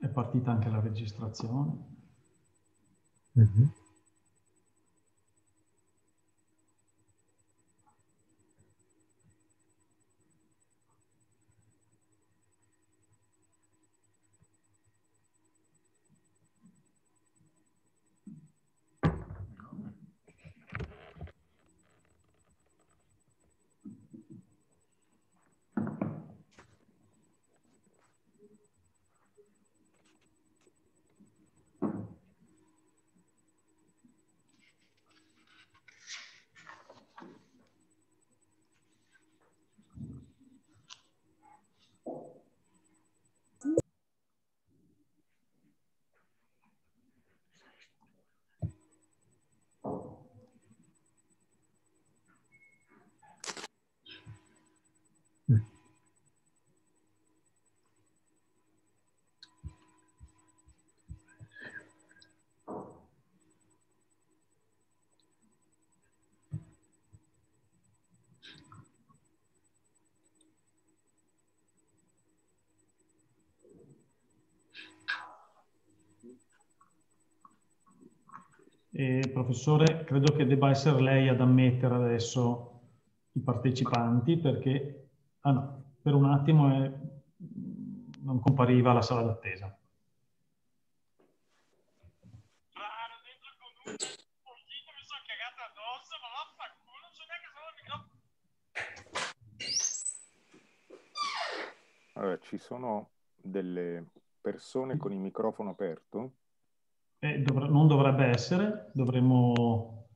È partita anche la registrazione. Mm-hmm. E, professore, credo che debba essere lei ad ammettere adesso i partecipanti perché ah no, per un attimo è, eh, non compariva la sala d'attesa. Allora, ci sono delle persone con il microfono aperto eh, dovr non dovrebbe essere, dovremmo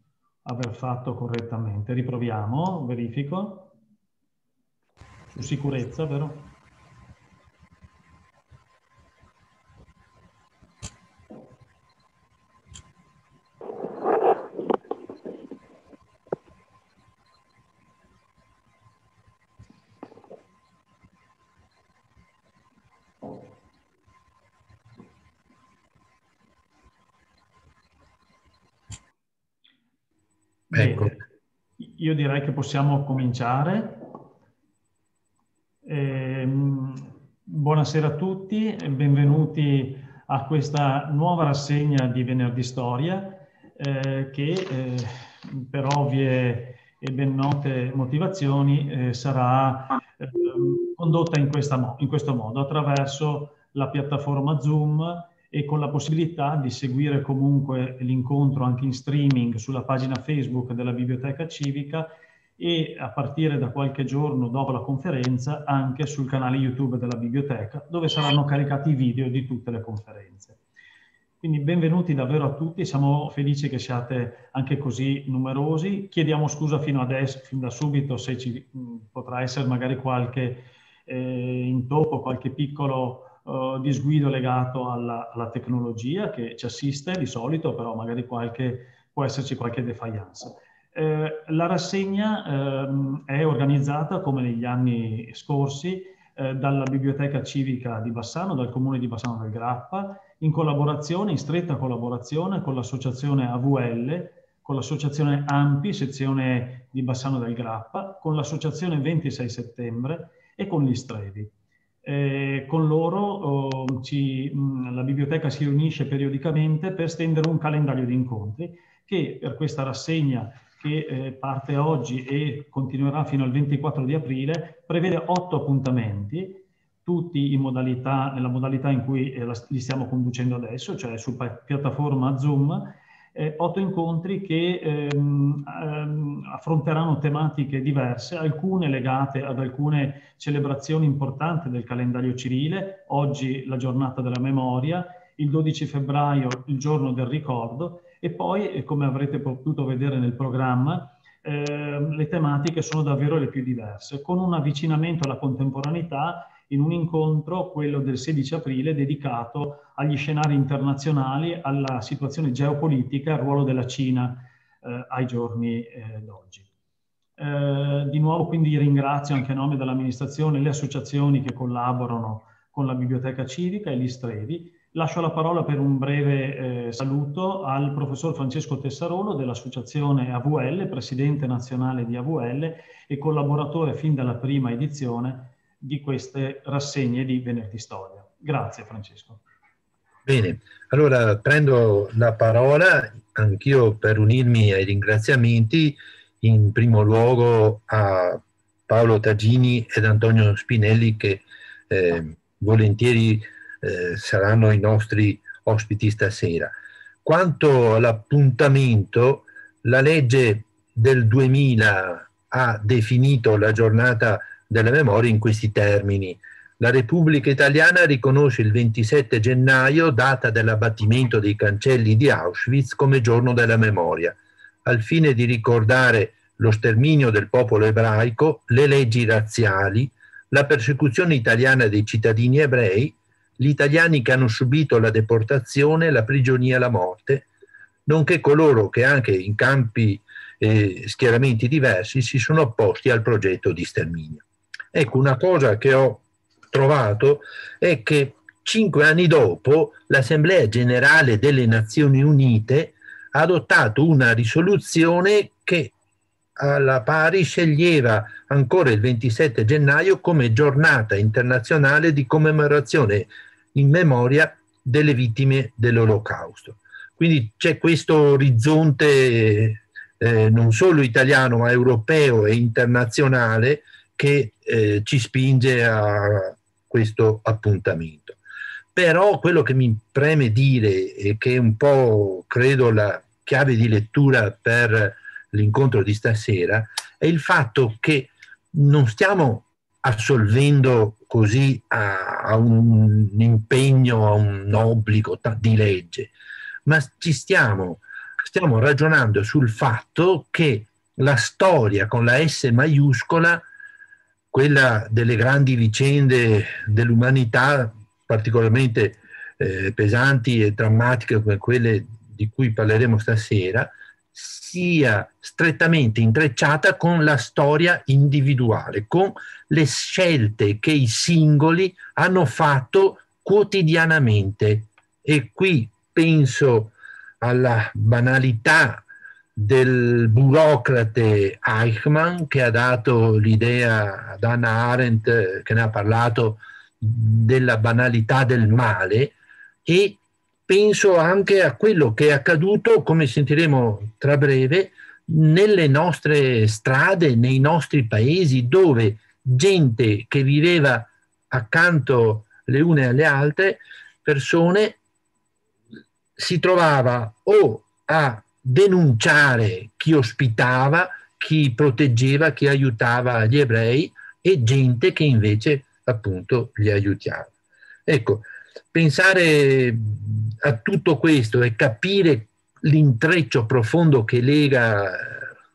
aver fatto correttamente. Riproviamo, verifico. Su sicurezza, vero? io direi che possiamo cominciare. Eh, buonasera a tutti e benvenuti a questa nuova rassegna di Venerdì Storia eh, che eh, per ovvie e ben note motivazioni eh, sarà ehm, condotta in, questa, in questo modo attraverso la piattaforma Zoom e con la possibilità di seguire comunque l'incontro anche in streaming sulla pagina Facebook della Biblioteca Civica e a partire da qualche giorno dopo la conferenza anche sul canale YouTube della biblioteca dove saranno caricati i video di tutte le conferenze. Quindi benvenuti davvero a tutti, siamo felici che siate anche così numerosi. Chiediamo scusa fino adesso, fin da subito, se ci mh, mm, potrà essere magari qualche eh, intoppo, qualche piccolo eh, di sguido legato alla, alla, tecnologia che ci assiste di solito, però magari qualche, può esserci qualche defianza. Eh, la rassegna ehm, è organizzata, come negli anni scorsi, eh, dalla Biblioteca Civica di Bassano, dal Comune di Bassano del Grappa, in collaborazione, in stretta collaborazione con l'associazione AVL, con l'associazione AMPI, sezione di Bassano del Grappa, con l'associazione 26 settembre e con gli Strevi. Eh, con loro oh, ci, mh, la biblioteca si riunisce periodicamente per stendere un calendario di incontri che per questa rassegna che eh, parte oggi e continuerà fino al 24 di aprile prevede otto appuntamenti tutti modalità, nella modalità in cui eh, la, li stiamo conducendo adesso, cioè su piattaforma Zoom eh, otto incontri che ehm, ehm, affronteranno tematiche diverse, alcune legate ad alcune celebrazioni importanti del calendario civile, oggi la giornata della memoria, il 12 febbraio il giorno del ricordo e poi, eh, come avrete potuto vedere nel programma, eh, le tematiche sono davvero le più diverse, con un avvicinamento alla contemporaneità in un incontro, quello del 16 aprile, dedicato agli scenari internazionali, alla situazione geopolitica, al ruolo della Cina eh, ai giorni eh, d'oggi. Eh, di nuovo quindi ringrazio anche a nome dell'amministrazione le associazioni che collaborano con la Biblioteca Civica e gli Strevi. Lascio la parola per un breve eh, saluto al professor Francesco Tessarolo dell'associazione AVL, presidente nazionale di AVL e collaboratore fin dalla prima edizione di queste rassegne di Venerdì Storia. Grazie Francesco. Bene, allora prendo la parola anch'io per unirmi ai ringraziamenti in primo luogo a Paolo Tagini ed Antonio Spinelli che eh, volentieri eh, saranno i nostri ospiti stasera. Quanto all'appuntamento, la legge del 2000 ha definito la giornata delle memorie in questi termini. La Repubblica Italiana riconosce il 27 gennaio, data dell'abbattimento dei cancelli di Auschwitz, come giorno della memoria, al fine di ricordare lo sterminio del popolo ebraico, le leggi razziali, la persecuzione italiana dei cittadini ebrei, gli italiani che hanno subito la deportazione, la prigionia e la morte, nonché coloro che anche in campi e eh, schieramenti diversi si sono opposti al progetto di sterminio. Ecco, una cosa che ho trovato è che cinque anni dopo l'Assemblea generale delle Nazioni Unite ha adottato una risoluzione che alla pari sceglieva ancora il 27 gennaio come giornata internazionale di commemorazione in memoria delle vittime dell'olocausto. Quindi c'è questo orizzonte eh, non solo italiano ma europeo e internazionale che eh, ci spinge a questo appuntamento. Però quello che mi preme dire e che è un po' credo la chiave di lettura per l'incontro di stasera è il fatto che non stiamo assolvendo così a, a un impegno, a un obbligo di legge, ma ci stiamo, stiamo ragionando sul fatto che la storia con la S maiuscola quella delle grandi vicende dell'umanità, particolarmente eh, pesanti e drammatiche come quelle di cui parleremo stasera, sia strettamente intrecciata con la storia individuale, con le scelte che i singoli hanno fatto quotidianamente. E qui penso alla banalità del burocrate Eichmann che ha dato l'idea ad Anna Arendt eh, che ne ha parlato della banalità del male e penso anche a quello che è accaduto, come sentiremo tra breve, nelle nostre strade, nei nostri paesi, dove gente che viveva accanto le une alle altre, persone, si trovava o a denunciare chi ospitava, chi proteggeva, chi aiutava gli ebrei e gente che invece appunto li aiutava. Ecco, pensare a tutto questo e capire l'intreccio profondo che lega eh,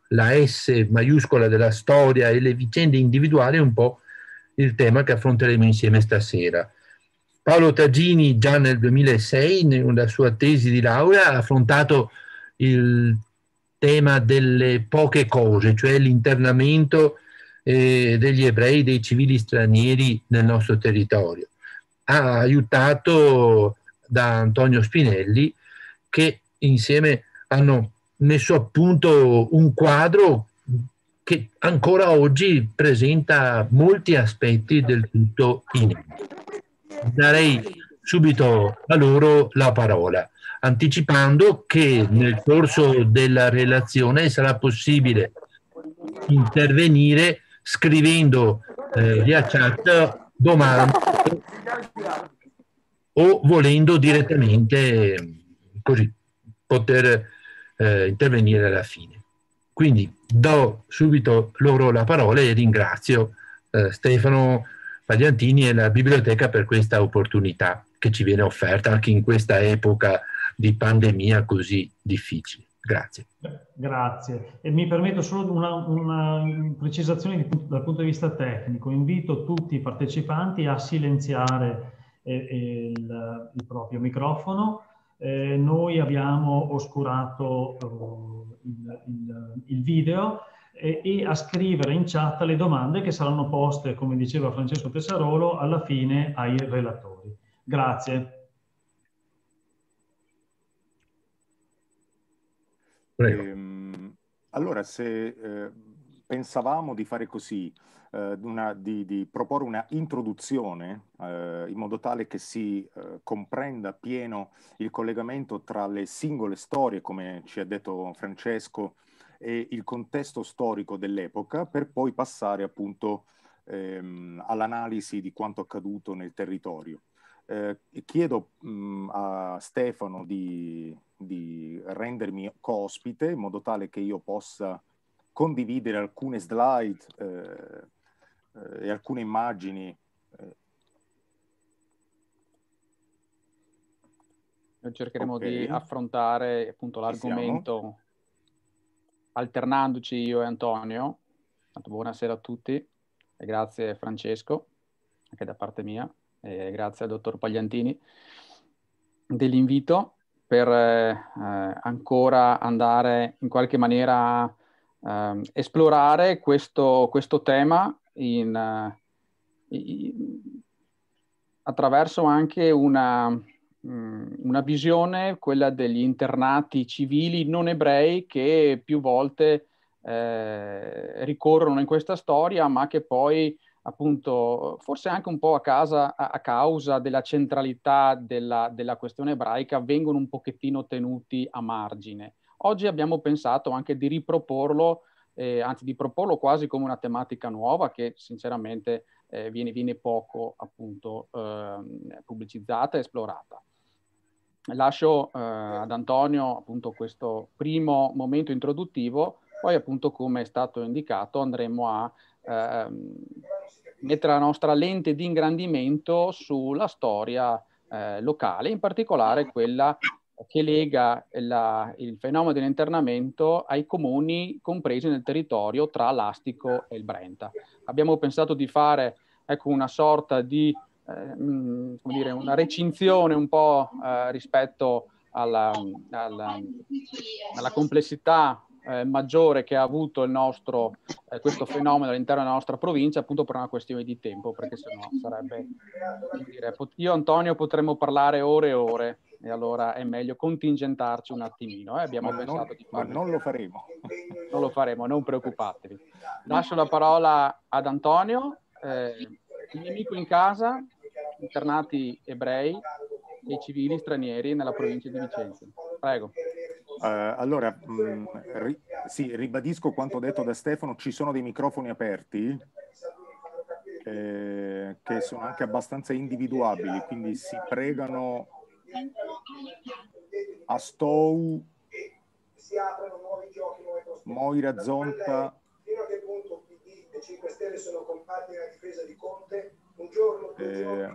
la S maiuscola della storia e le vicende individuali è un po' il tema che affronteremo insieme stasera. Paolo Tagini già nel 2006, nella sua tesi di laurea, ha affrontato il tema delle poche cose, cioè l'internamento eh, degli ebrei, dei civili stranieri nel nostro territorio. Ha aiutato da Antonio Spinelli che insieme hanno messo a punto un quadro che ancora oggi presenta molti aspetti del tutto inediti. Darei subito a loro la parola anticipando che nel corso della relazione sarà possibile intervenire scrivendo eh, via chat domande o volendo direttamente così poter eh, intervenire alla fine. Quindi do subito loro la parola e ringrazio eh, Stefano Fagliantini e la biblioteca per questa opportunità che ci viene offerta anche in questa epoca di pandemia così difficile. Grazie. Grazie. E mi permetto solo una, una precisazione di, dal punto di vista tecnico. Invito tutti i partecipanti a silenziare eh, eh, il, il, proprio microfono. Eh, noi abbiamo oscurato eh, il, il, il, video eh, e a scrivere in chat le domande che saranno poste, come diceva Francesco Tessarolo, alla fine ai relatori. Grazie. Ehm, allora, se eh, pensavamo di fare così, eh, una, di, di, proporre una introduzione eh, in modo tale che si eh, comprenda pieno il collegamento tra le singole storie, come ci ha detto Francesco, e il contesto storico dell'epoca, per poi passare appunto ehm, all'analisi di quanto accaduto nel territorio. Eh, chiedo mh, mm, a Stefano di di rendermi cospite in modo tale che io possa condividere alcune slide eh, eh, e alcune immagini. Eh. Noi cercheremo okay. di affrontare appunto l'argomento alternandoci io e Antonio. buonasera a tutti e grazie Francesco, anche da parte mia, e grazie al dottor Pagliantini dell'invito per eh, ancora andare in qualche maniera a ehm, esplorare questo, questo tema in, eh, in, attraverso anche una, mm, una visione, quella degli internati civili non ebrei che più volte eh, ricorrono in questa storia, ma che poi appunto forse anche un po' a, casa, a, a causa della centralità della, della, questione ebraica, vengono un pochettino tenuti a margine. Oggi abbiamo pensato anche di riproporlo, eh, anzi di proporlo quasi come una tematica nuova che sinceramente eh, viene, viene, poco appunto eh, pubblicizzata e esplorata. Lascio eh, ad Antonio appunto questo primo momento introduttivo, poi appunto come è stato indicato andremo a Ehm, mettere la nostra lente di ingrandimento sulla storia eh, locale, in particolare quella che lega la, il fenomeno dell'internamento ai comuni compresi nel territorio tra l'Astico e il Brenta. Abbiamo pensato di fare ecco, una sorta di eh, mh, dire, una recinzione un po' eh, rispetto alla, alla, alla complessità eh, maggiore che ha avuto nostro, eh, questo fenomeno all'interno della nostra provincia appunto per una questione di tempo, perché sennò sarebbe... Dire, io e Antonio potremmo parlare ore e ore e allora è meglio contingentarci un attimino. Eh? Abbiamo ma pensato non, di farlo. non lo faremo. Non lo faremo, non preoccupatevi. Lascio la parola ad Antonio, eh, il mio amico in casa, internati ebrei e civili stranieri nella provincia di Vicenza. Prego. Uh, allora, mh, mm, ri- sì, ribadisco quanto detto da Stefano, ci sono dei microfoni aperti eh, che sono anche abbastanza individuabili, quindi si pregano a Stow, Moira Zonta. Fino eh,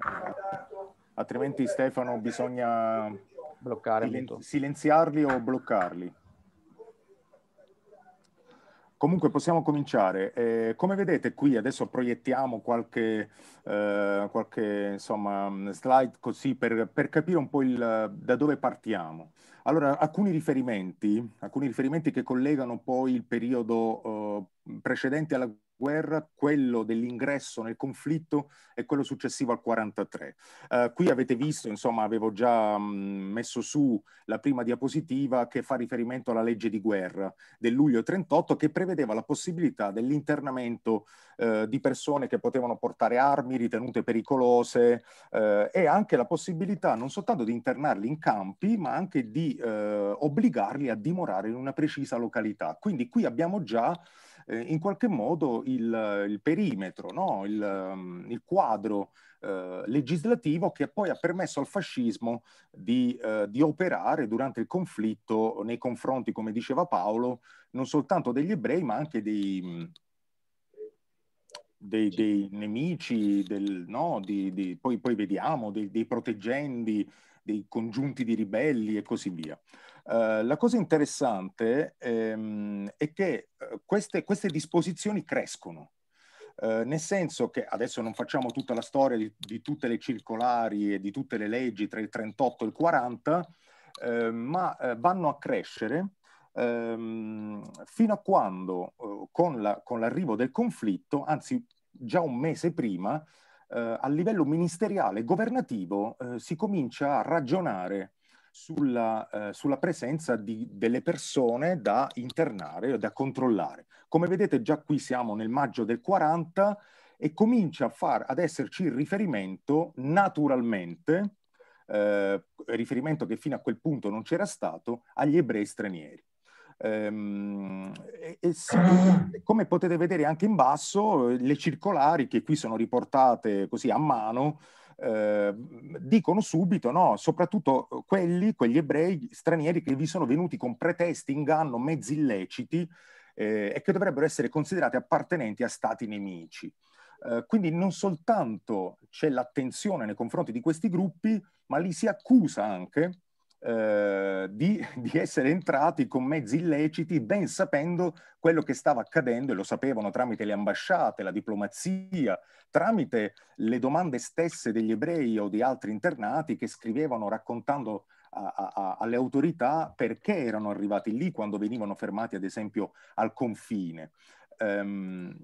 altrimenti Stefano bisogna bloccare Silen- silenziarli o bloccarli. Comunque possiamo cominciare. Eh, come vedete qui adesso proiettiamo qualche, eh, qualche insomma, slide così per, per, capire un po' il, da dove partiamo. Allora, alcuni riferimenti, alcuni riferimenti che collegano poi il periodo eh, precedente alla guerra, quello dell'ingresso nel conflitto e quello successivo al 43. Uh, eh, qui avete visto, insomma, avevo già mh, mm, messo su la prima diapositiva che fa riferimento alla legge di guerra del luglio 38 che prevedeva la possibilità dell'internamento uh, di persone che potevano portare armi ritenute pericolose uh, e anche la possibilità non soltanto di internarli in campi, ma anche di obbligarli a dimorare in una precisa località. Quindi qui abbiamo già eh, in qualche modo il, il perimetro, no? il, mm, il, quadro eh, legislativo che poi ha permesso al fascismo di, eh, di, operare durante il conflitto nei confronti, come diceva Paolo, non soltanto degli ebrei ma anche dei, mm, dei, dei nemici, del, no? di, di, poi, poi, vediamo, dei, dei proteggendi, dei congiunti di ribelli e così via. Eh, la cosa interessante ehm, è che eh, queste, queste disposizioni crescono. Uh, nel senso che adesso non facciamo tutta la storia di, di, tutte le circolari e di tutte le leggi tra il 38 e il 40, eh, ma eh, vanno a crescere ehm, fino a quando eh, con, la, con, l'arrivo del conflitto, anzi già un mese prima, a livello ministeriale e governativo si comincia a ragionare sulla, eh, sulla presenza di, delle persone da internare o da controllare. Come vedete già qui siamo nel maggio del 40 e comincia far, ad esserci il riferimento naturalmente, eh, riferimento che fino a quel punto non c'era stato, agli ebrei stranieri. Ehm, e, e si, come potete vedere anche in basso, eh, le circolari che qui sono riportate così a mano, Ehm, dicono subito, no, soprattutto eh, quelli, quegli ebrei stranieri che vi sono venuti con pretesti, inganno, mezzi illeciti eh, e che dovrebbero essere considerati appartenenti a stati nemici. Eh, quindi non soltanto c'è l'attenzione nei confronti di questi gruppi, ma li si accusa anche eh, di, di, essere entrati con mezzi illeciti, ben sapendo quello che stava accadendo, e lo sapevano tramite le ambasciate, la diplomazia, tramite le domande stesse degli ebrei o di altri internati che scrivevano raccontando a, a, alle autorità perché erano arrivati lì quando venivano fermati, ad esempio, al confine. Ehm,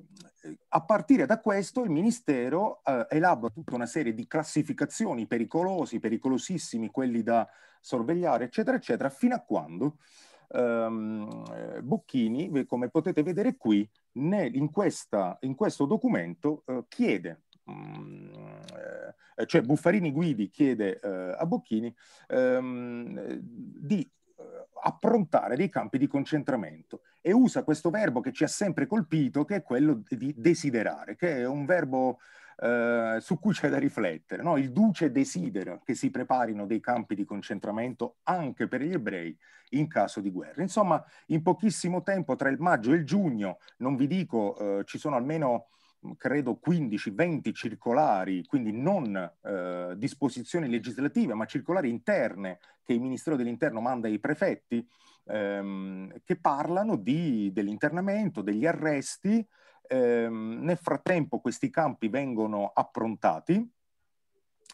a partire da questo il Ministero eh, elabora tutta una serie di classificazioni pericolosi, pericolosissimi, quelli da sorvegliare, eccetera, eccetera, fino a quando ehm, eh, Bocchini, come potete vedere qui, nel, in, questa, in, questo documento eh, chiede, mh, mm, eh, cioè Buffarini Guidi chiede eh, a Bocchini ehm, di approntare dei campi di concentramento e usa questo verbo che ci ha sempre colpito, che è quello di desiderare, che è un verbo eh, su cui c'è da riflettere. No? Il duce desidera che si preparino dei campi di concentramento anche per gli ebrei in caso di guerra. Insomma, in pochissimo tempo, tra il maggio e il giugno, non vi dico, eh, ci sono almeno credo 15-20 circolari, quindi non eh, disposizioni legislative, ma circolari interne che il Ministero dell'Interno manda ai prefetti, ehm, che parlano di, dell'internamento, degli arresti. Ehm, nel frattempo questi campi vengono approntati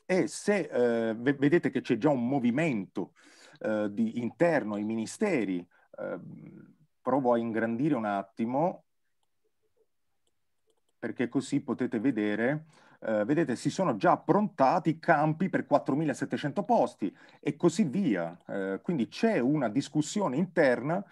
e se eh, vedete che c'è già un movimento eh, di interno ai ministeri, ehm, provo a ingrandire un attimo, perché così potete vedere, eh, vedete si sono già approntati campi per 4.700 posti e così via. Eh, quindi c'è una discussione interna,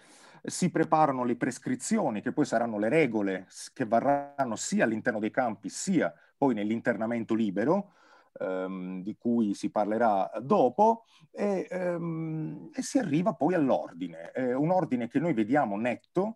si preparano le prescrizioni che poi saranno le regole che varranno sia all'interno dei campi sia poi nell'internamento libero, ehm, di cui si parlerà dopo, e, ehm, e si arriva poi all'ordine, eh, un ordine che noi vediamo netto,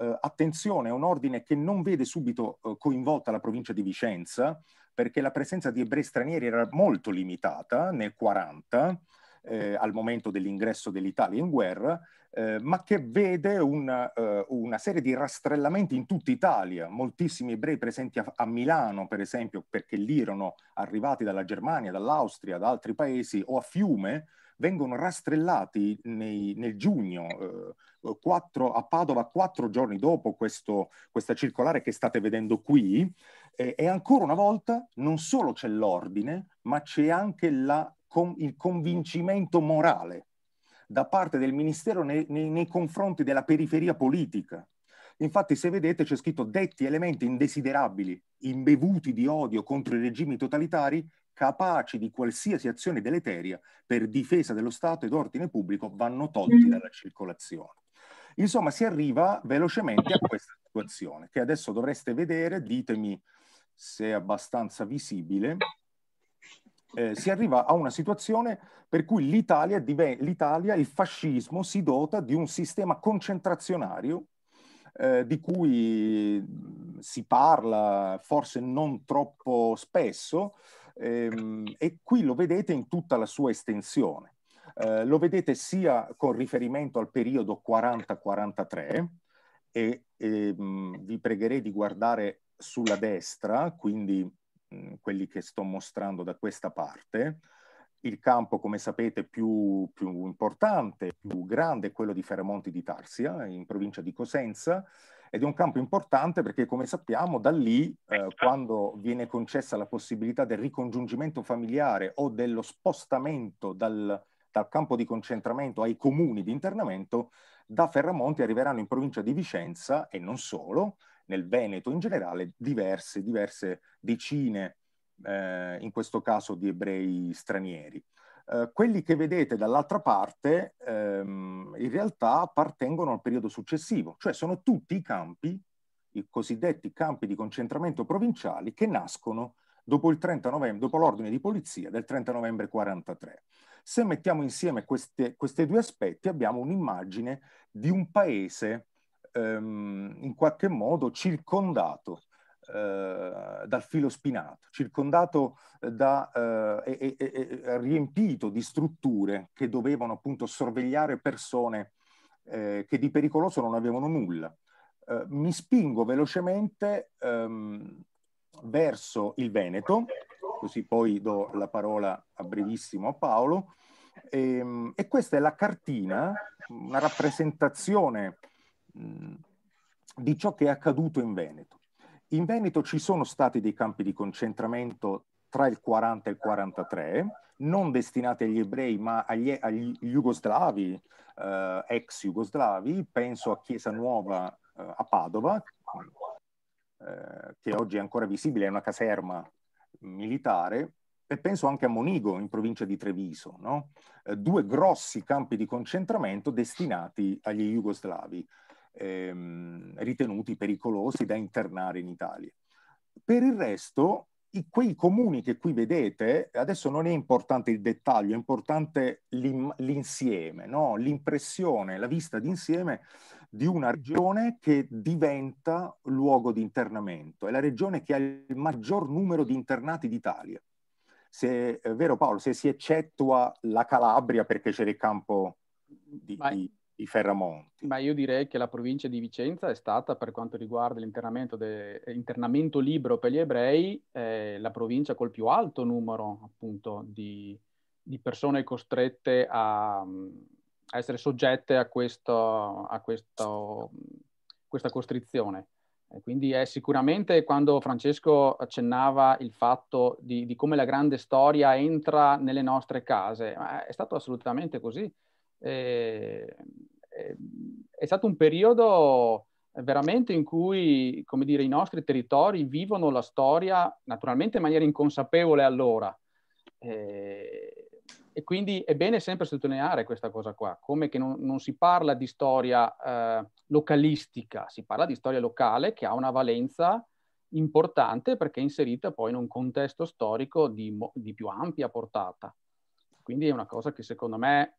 eh, attenzione, è un ordine che non vede subito eh, coinvolta la provincia di Vicenza, perché la presenza di ebrei stranieri era molto limitata nel 1940, eh, al momento dell'ingresso dell'Italia in guerra, eh, ma che vede una, eh, una, serie di rastrellamenti in tutta Italia, moltissimi ebrei presenti a, a, Milano, per esempio, perché lì erano arrivati dalla Germania, dall'Austria, da altri paesi, o a Fiume, vengono rastrellati nei, nel giugno, eh, eh, quattro, a Padova quattro giorni dopo questo, questa circolare che state vedendo qui, eh, e ancora una volta non solo c'è l'ordine, ma c'è anche la, con, il convincimento morale da parte del Ministero nei, nei, nei confronti della periferia politica. Infatti, se vedete, c'è scritto detti elementi indesiderabili, imbevuti di odio contro i regimi totalitari, capaci di qualsiasi azione deleteria per difesa dello Stato ed ordine pubblico vanno tolti mm. dalla circolazione. Insomma, si arriva velocemente a questa situazione, che adesso dovreste vedere, ditemi se è abbastanza visibile, eh, si arriva a una situazione per cui l'Italia, il fascismo, si dota di un sistema concentrazionario eh, di cui mm, si parla forse non troppo spesso, Ehm, e qui lo vedete in tutta la sua estensione. Eh, lo vedete sia con riferimento al periodo 40-43 e, e ehm, mh, vi pregherei di guardare sulla destra, quindi mh, quelli che sto mostrando da questa parte, il campo, come sapete, più, più importante, più grande è quello di Ferramonti di Tarsia, in provincia di Cosenza, ed è un campo importante perché, come sappiamo, da lì, eh, ecco. quando viene concessa la possibilità del ricongiungimento familiare o dello spostamento dal, dal campo di concentramento ai comuni di internamento, da Ferramonti arriveranno in provincia di Vicenza e non solo, nel Veneto in generale, diverse, diverse decine, eh, in questo caso di ebrei stranieri. Eh, quelli che vedete dall'altra parte ehm, in realtà appartengono al periodo successivo, cioè sono tutti i campi, i cosiddetti campi di concentramento provinciali, che nascono dopo, dopo l'ordine di polizia del 30 novembre 43. Se mettiamo insieme questi due aspetti abbiamo un'immagine di un paese ehm, in qualche modo circondato eh, dal filo spinato, circondato eh, da, eh, e, e, e, riempito di strutture che dovevano appunto sorvegliare persone che di pericoloso non avevano nulla. mi spingo velocemente ehm, verso il Veneto, così poi do la parola a brevissimo a Paolo. E, ehm, e, questa è la cartina, una rappresentazione mh, di ciò che è accaduto in Veneto. In Veneto ci sono stati dei campi di concentramento tra il 40 e il 43, non destinati agli ebrei ma agli, agli jugoslavi, eh, ex jugoslavi, penso a Chiesa Nuova eh, a Padova, eh, che oggi è ancora visibile, è una caserma militare, e penso anche a Monigo in provincia di Treviso, no? Eh, due grossi campi di concentramento destinati agli jugoslavi ehm, ritenuti pericolosi da internare in Italia. Per il resto, i, quei comuni che qui vedete, adesso non è importante il dettaglio, è importante l'insieme, no? l'impressione, la vista d'insieme di una regione che diventa luogo di internamento, è la regione che ha il maggior numero di internati d'Italia. Se è vero Paolo, se si eccettua la Calabria perché c'era il campo di, di i Ferramonti. Ma io direi che la provincia di Vicenza è stata, per quanto riguarda l'internamento, de, l'internamento libero per gli ebrei, eh, la provincia col più alto numero appunto di, di persone costrette a, a, essere soggette a, questo, a questo, questa costrizione. quindi è sicuramente quando Francesco accennava il fatto di, di come la grande storia entra nelle nostre case, ma è stato assolutamente così. Eh, è stato un periodo eh, veramente in cui, come dire, i nostri territori vivono la storia naturalmente in maniera inconsapevole allora. Eh, e quindi è bene sempre sottolineare questa cosa qua, come che non, non si parla di storia eh, localistica, si parla di storia locale che ha una valenza importante perché è inserita poi in un contesto storico di, di più ampia portata. Quindi è una cosa che secondo me,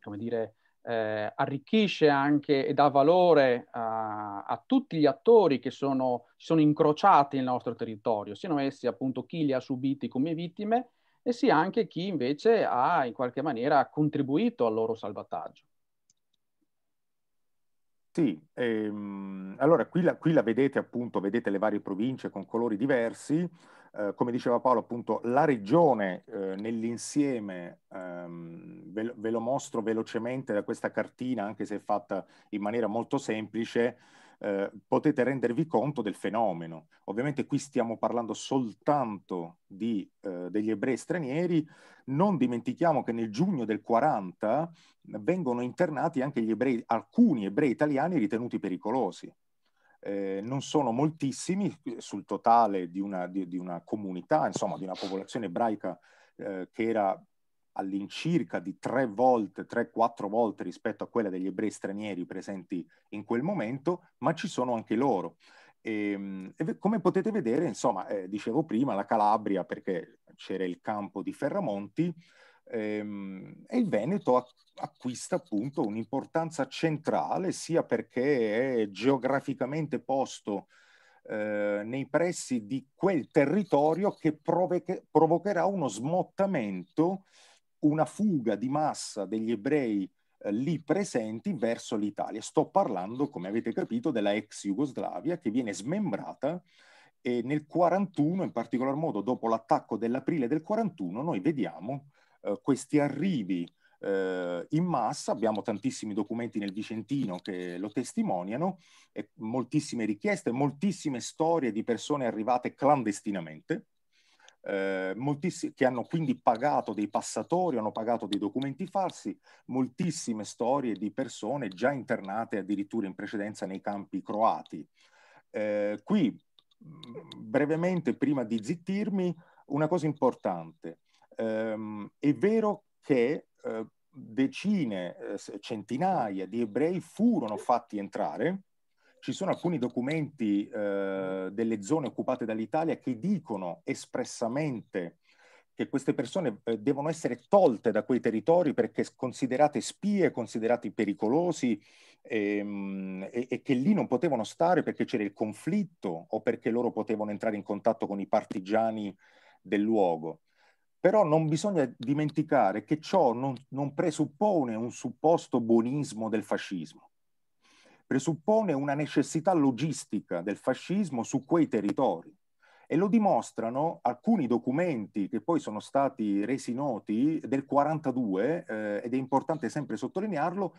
come dire, eh, arricchisce anche e dà valore a, eh, a tutti gli attori che sono, sono, incrociati nel nostro territorio, siano essi appunto chi li ha subiti come vittime e sia anche chi invece ha in qualche maniera contribuito al loro salvataggio. Sì, ehm, allora qui la, qui la vedete appunto, vedete le varie province con colori diversi, eh, come diceva Paolo, appunto la regione eh, nell'insieme, ehm, ve, ve, lo mostro velocemente da questa cartina, anche se fatta in maniera molto semplice, eh, potete rendervi conto del fenomeno. Ovviamente qui stiamo parlando soltanto di, eh, degli ebrei stranieri, non dimentichiamo che nel giugno del 40 vengono internati anche ebrei, alcuni ebrei italiani ritenuti pericolosi, eh, non sono moltissimi sul totale di una, di, di una, comunità, insomma di una popolazione ebraica eh, che era all'incirca di tre volte, tre, quattro volte rispetto a quella degli ebrei stranieri presenti in quel momento, ma ci sono anche loro. Ehm, e, e come potete vedere, insomma, eh, dicevo prima, la Calabria, perché c'era il campo di Ferramonti, Ehm, e il Veneto acquista appunto un'importanza centrale sia perché è geograficamente posto eh, nei pressi di quel territorio che provoche- provocherà uno smottamento, una fuga di massa degli ebrei eh, lì presenti verso l'Italia. Sto parlando, come avete capito, della ex Jugoslavia che viene smembrata e nel 41, in particolar modo dopo l'attacco dell'aprile del 41, noi vediamo eh, questi arrivi eh, in massa, abbiamo tantissimi documenti nel Vicentino che lo testimoniano, e moltissime richieste, moltissime storie di persone arrivate clandestinamente, eh, moltiss- che hanno quindi pagato dei passatori, hanno pagato dei documenti falsi, moltissime storie di persone già internate addirittura in precedenza nei campi croati. Eh, qui, mm, brevemente, prima di zittirmi, una cosa importante ehm, è vero che eh, decine, eh, centinaia di ebrei furono fatti entrare. Ci sono alcuni documenti eh, delle zone occupate dall'Italia che dicono espressamente che queste persone eh, devono essere tolte da quei territori perché considerate spie, considerati pericolosi ehm, e, e, che lì non potevano stare perché c'era il conflitto o perché loro potevano entrare in contatto con i partigiani del luogo però non bisogna dimenticare che ciò non, non presuppone un supposto buonismo del fascismo, presuppone una necessità logistica del fascismo su quei territori e lo dimostrano alcuni documenti che poi sono stati resi noti del 42 eh, ed è importante sempre sottolinearlo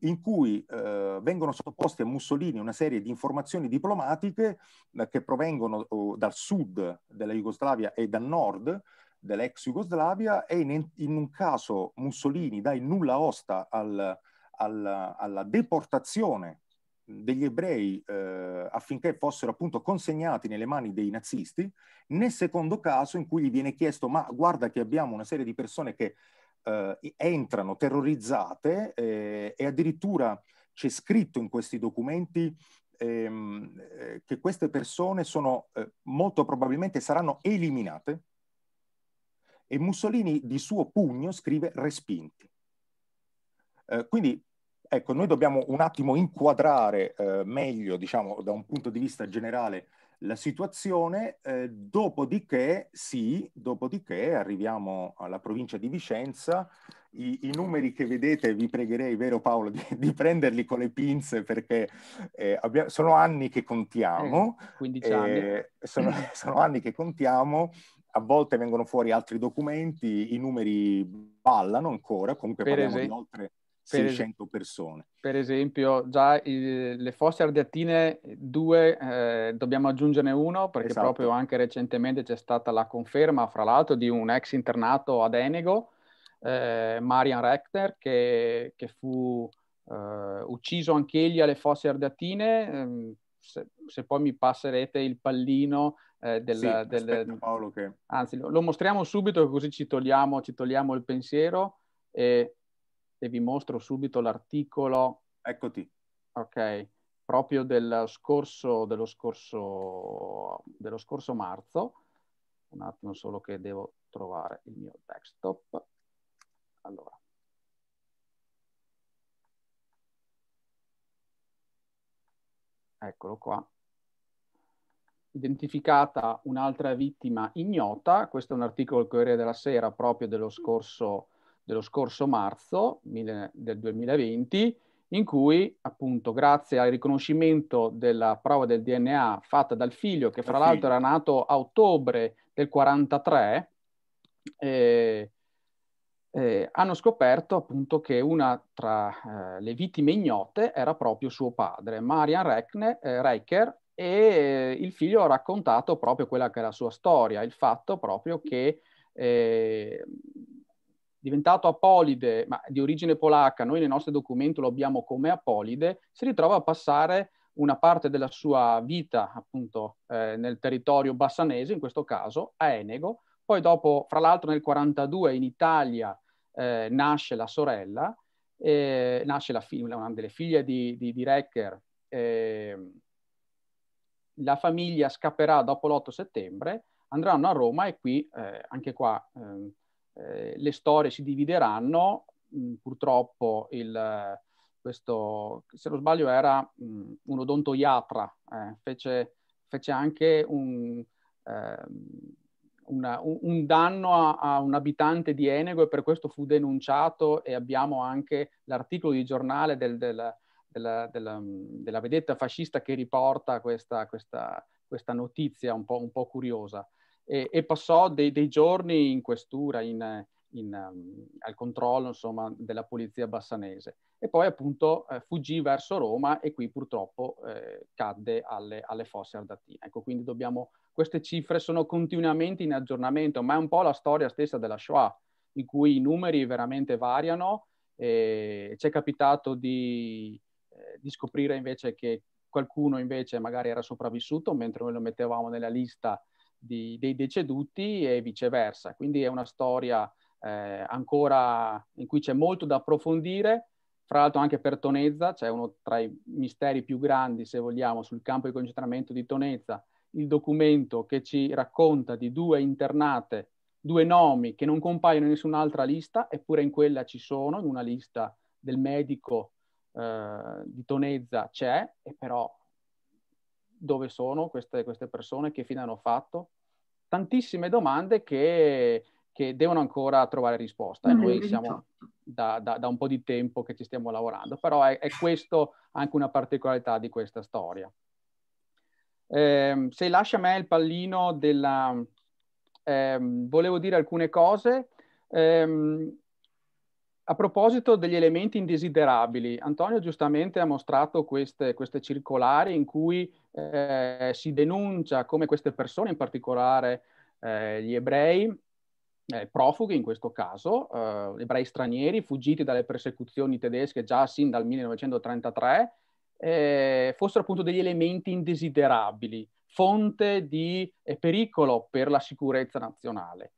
in cui eh, vengono sottoposti a Mussolini una serie di informazioni diplomatiche eh, che provengono oh, dal sud della Jugoslavia e dal nord dell'ex Jugoslavia e in, in, un caso Mussolini dà il nulla osta al, al, alla deportazione degli ebrei eh, affinché fossero appunto consegnati nelle mani dei nazisti, nel secondo caso in cui gli viene chiesto ma guarda che abbiamo una serie di persone che eh, entrano terrorizzate eh, e addirittura c'è scritto in questi documenti ehm, eh, che queste persone sono eh, molto probabilmente saranno eliminate e Mussolini di suo pugno scrive respinti. Eh, quindi ecco, noi dobbiamo un attimo inquadrare eh, meglio, diciamo, da un punto di vista generale la situazione, eh, dopodiché sì, dopodiché arriviamo alla provincia di Vicenza, i, i numeri che vedete, vi pregherei, vero Paolo, di, di prenderli con le pinze perché eh, abbiamo, sono anni che contiamo, 15 eh, anni. Eh, sono, sono anni che contiamo a volte vengono fuori altri documenti, i numeri ballano ancora, comunque per parliamo esempio, di oltre 600 per, persone. Per esempio, già il, eh, le fosse ardeatine 2 eh, dobbiamo aggiungerne uno perché esatto. proprio anche recentemente c'è stata la conferma, fra l'altro, di un ex internato ad Enego, eh, Marian Rechter, che, che fu eh, ucciso anch'egli alle fosse ardeatine ehm, se, se poi mi passerete il pallino eh, del, sì, del, aspetta, Paolo che... Anzi, lo, lo, mostriamo subito così ci togliamo, ci togliamo il pensiero e, e, vi mostro subito l'articolo. Eccoti. Ok, proprio del scorso, dello, scorso, dello scorso marzo. Un attimo solo che devo trovare il mio desktop. Allora. eccolo qua, identificata un'altra vittima ignota, questo è un articolo del Corriere della Sera proprio dello scorso, dello scorso marzo mille, del 2020, in cui appunto grazie al riconoscimento della prova del DNA fatta dal figlio, che fra l'altro era nato a ottobre del 43, eh, eh, hanno scoperto appunto che una tra eh, le vittime ignote era proprio suo padre, Marian Reckne, eh, Reicher, e eh, il figlio ha raccontato proprio quella che è la sua storia, il fatto proprio che eh, diventato apolide, ma di origine polacca, noi nel nostro documento lo abbiamo come apolide, si ritrova a passare una parte della sua vita appunto eh, nel territorio bassanese, in questo caso a Enego, poi dopo, fra l'altro nel 1942 in Italia eh, nasce la sorella, eh, nasce la fig- una delle figlie di, di, di Recker. Eh, la famiglia scapperà dopo l'8 settembre, andranno a Roma e qui, eh, anche qua, ehm, eh, le storie si divideranno. Mh, mm, purtroppo il, questo, se non sbaglio, era mh, mm, un odontoiatra, eh, fece, fece, anche un... Ehm, una, un danno a, a, un abitante di Enego e per questo fu denunciato e abbiamo anche l'articolo di giornale del, del, della, della, um, della, vedetta fascista che riporta questa, questa, questa notizia un po', un po curiosa. E, e passò dei, dei, giorni in questura, in, in, um, al controllo insomma, della polizia bassanese e poi appunto eh, fuggì verso Roma e qui purtroppo eh, cadde alle, alle, fosse ardatine. Ecco, quindi dobbiamo, queste cifre sono continuamente in aggiornamento, ma è un po' la storia stessa della Shoah, in cui i numeri veramente variano ci è capitato di, eh, di scoprire invece che qualcuno invece magari era sopravvissuto mentre noi lo mettevamo nella lista di, dei deceduti e viceversa. Quindi è una storia eh, ancora in cui c'è molto da approfondire. Fra l'altro anche per Tonezza, c'è uno tra i misteri più grandi, se vogliamo, sul campo di concentramento di Tonezza, il documento che ci racconta di due internate, due nomi che non compaiono in nessun'altra lista, eppure in quella ci sono, in una lista del medico eh, di Tonezza c'è, e però dove sono queste, queste persone, che fine hanno fatto? Tantissime domande che che devono ancora trovare risposta e noi siamo da, da, da, un po' di tempo che ci stiamo lavorando, però è, è questa anche una particolarità di questa storia. Eh, se lascia a me il pallino della... Eh, volevo dire alcune cose. Eh, a proposito degli elementi indesiderabili, Antonio giustamente ha mostrato queste, queste circolari in cui eh, si denuncia come queste persone, in particolare eh, gli ebrei, eh, profughi in questo caso, eh, ebrei stranieri fuggiti dalle persecuzioni tedesche già sin dal 1933, eh, fossero appunto degli elementi indesiderabili, fonte di pericolo per la sicurezza nazionale.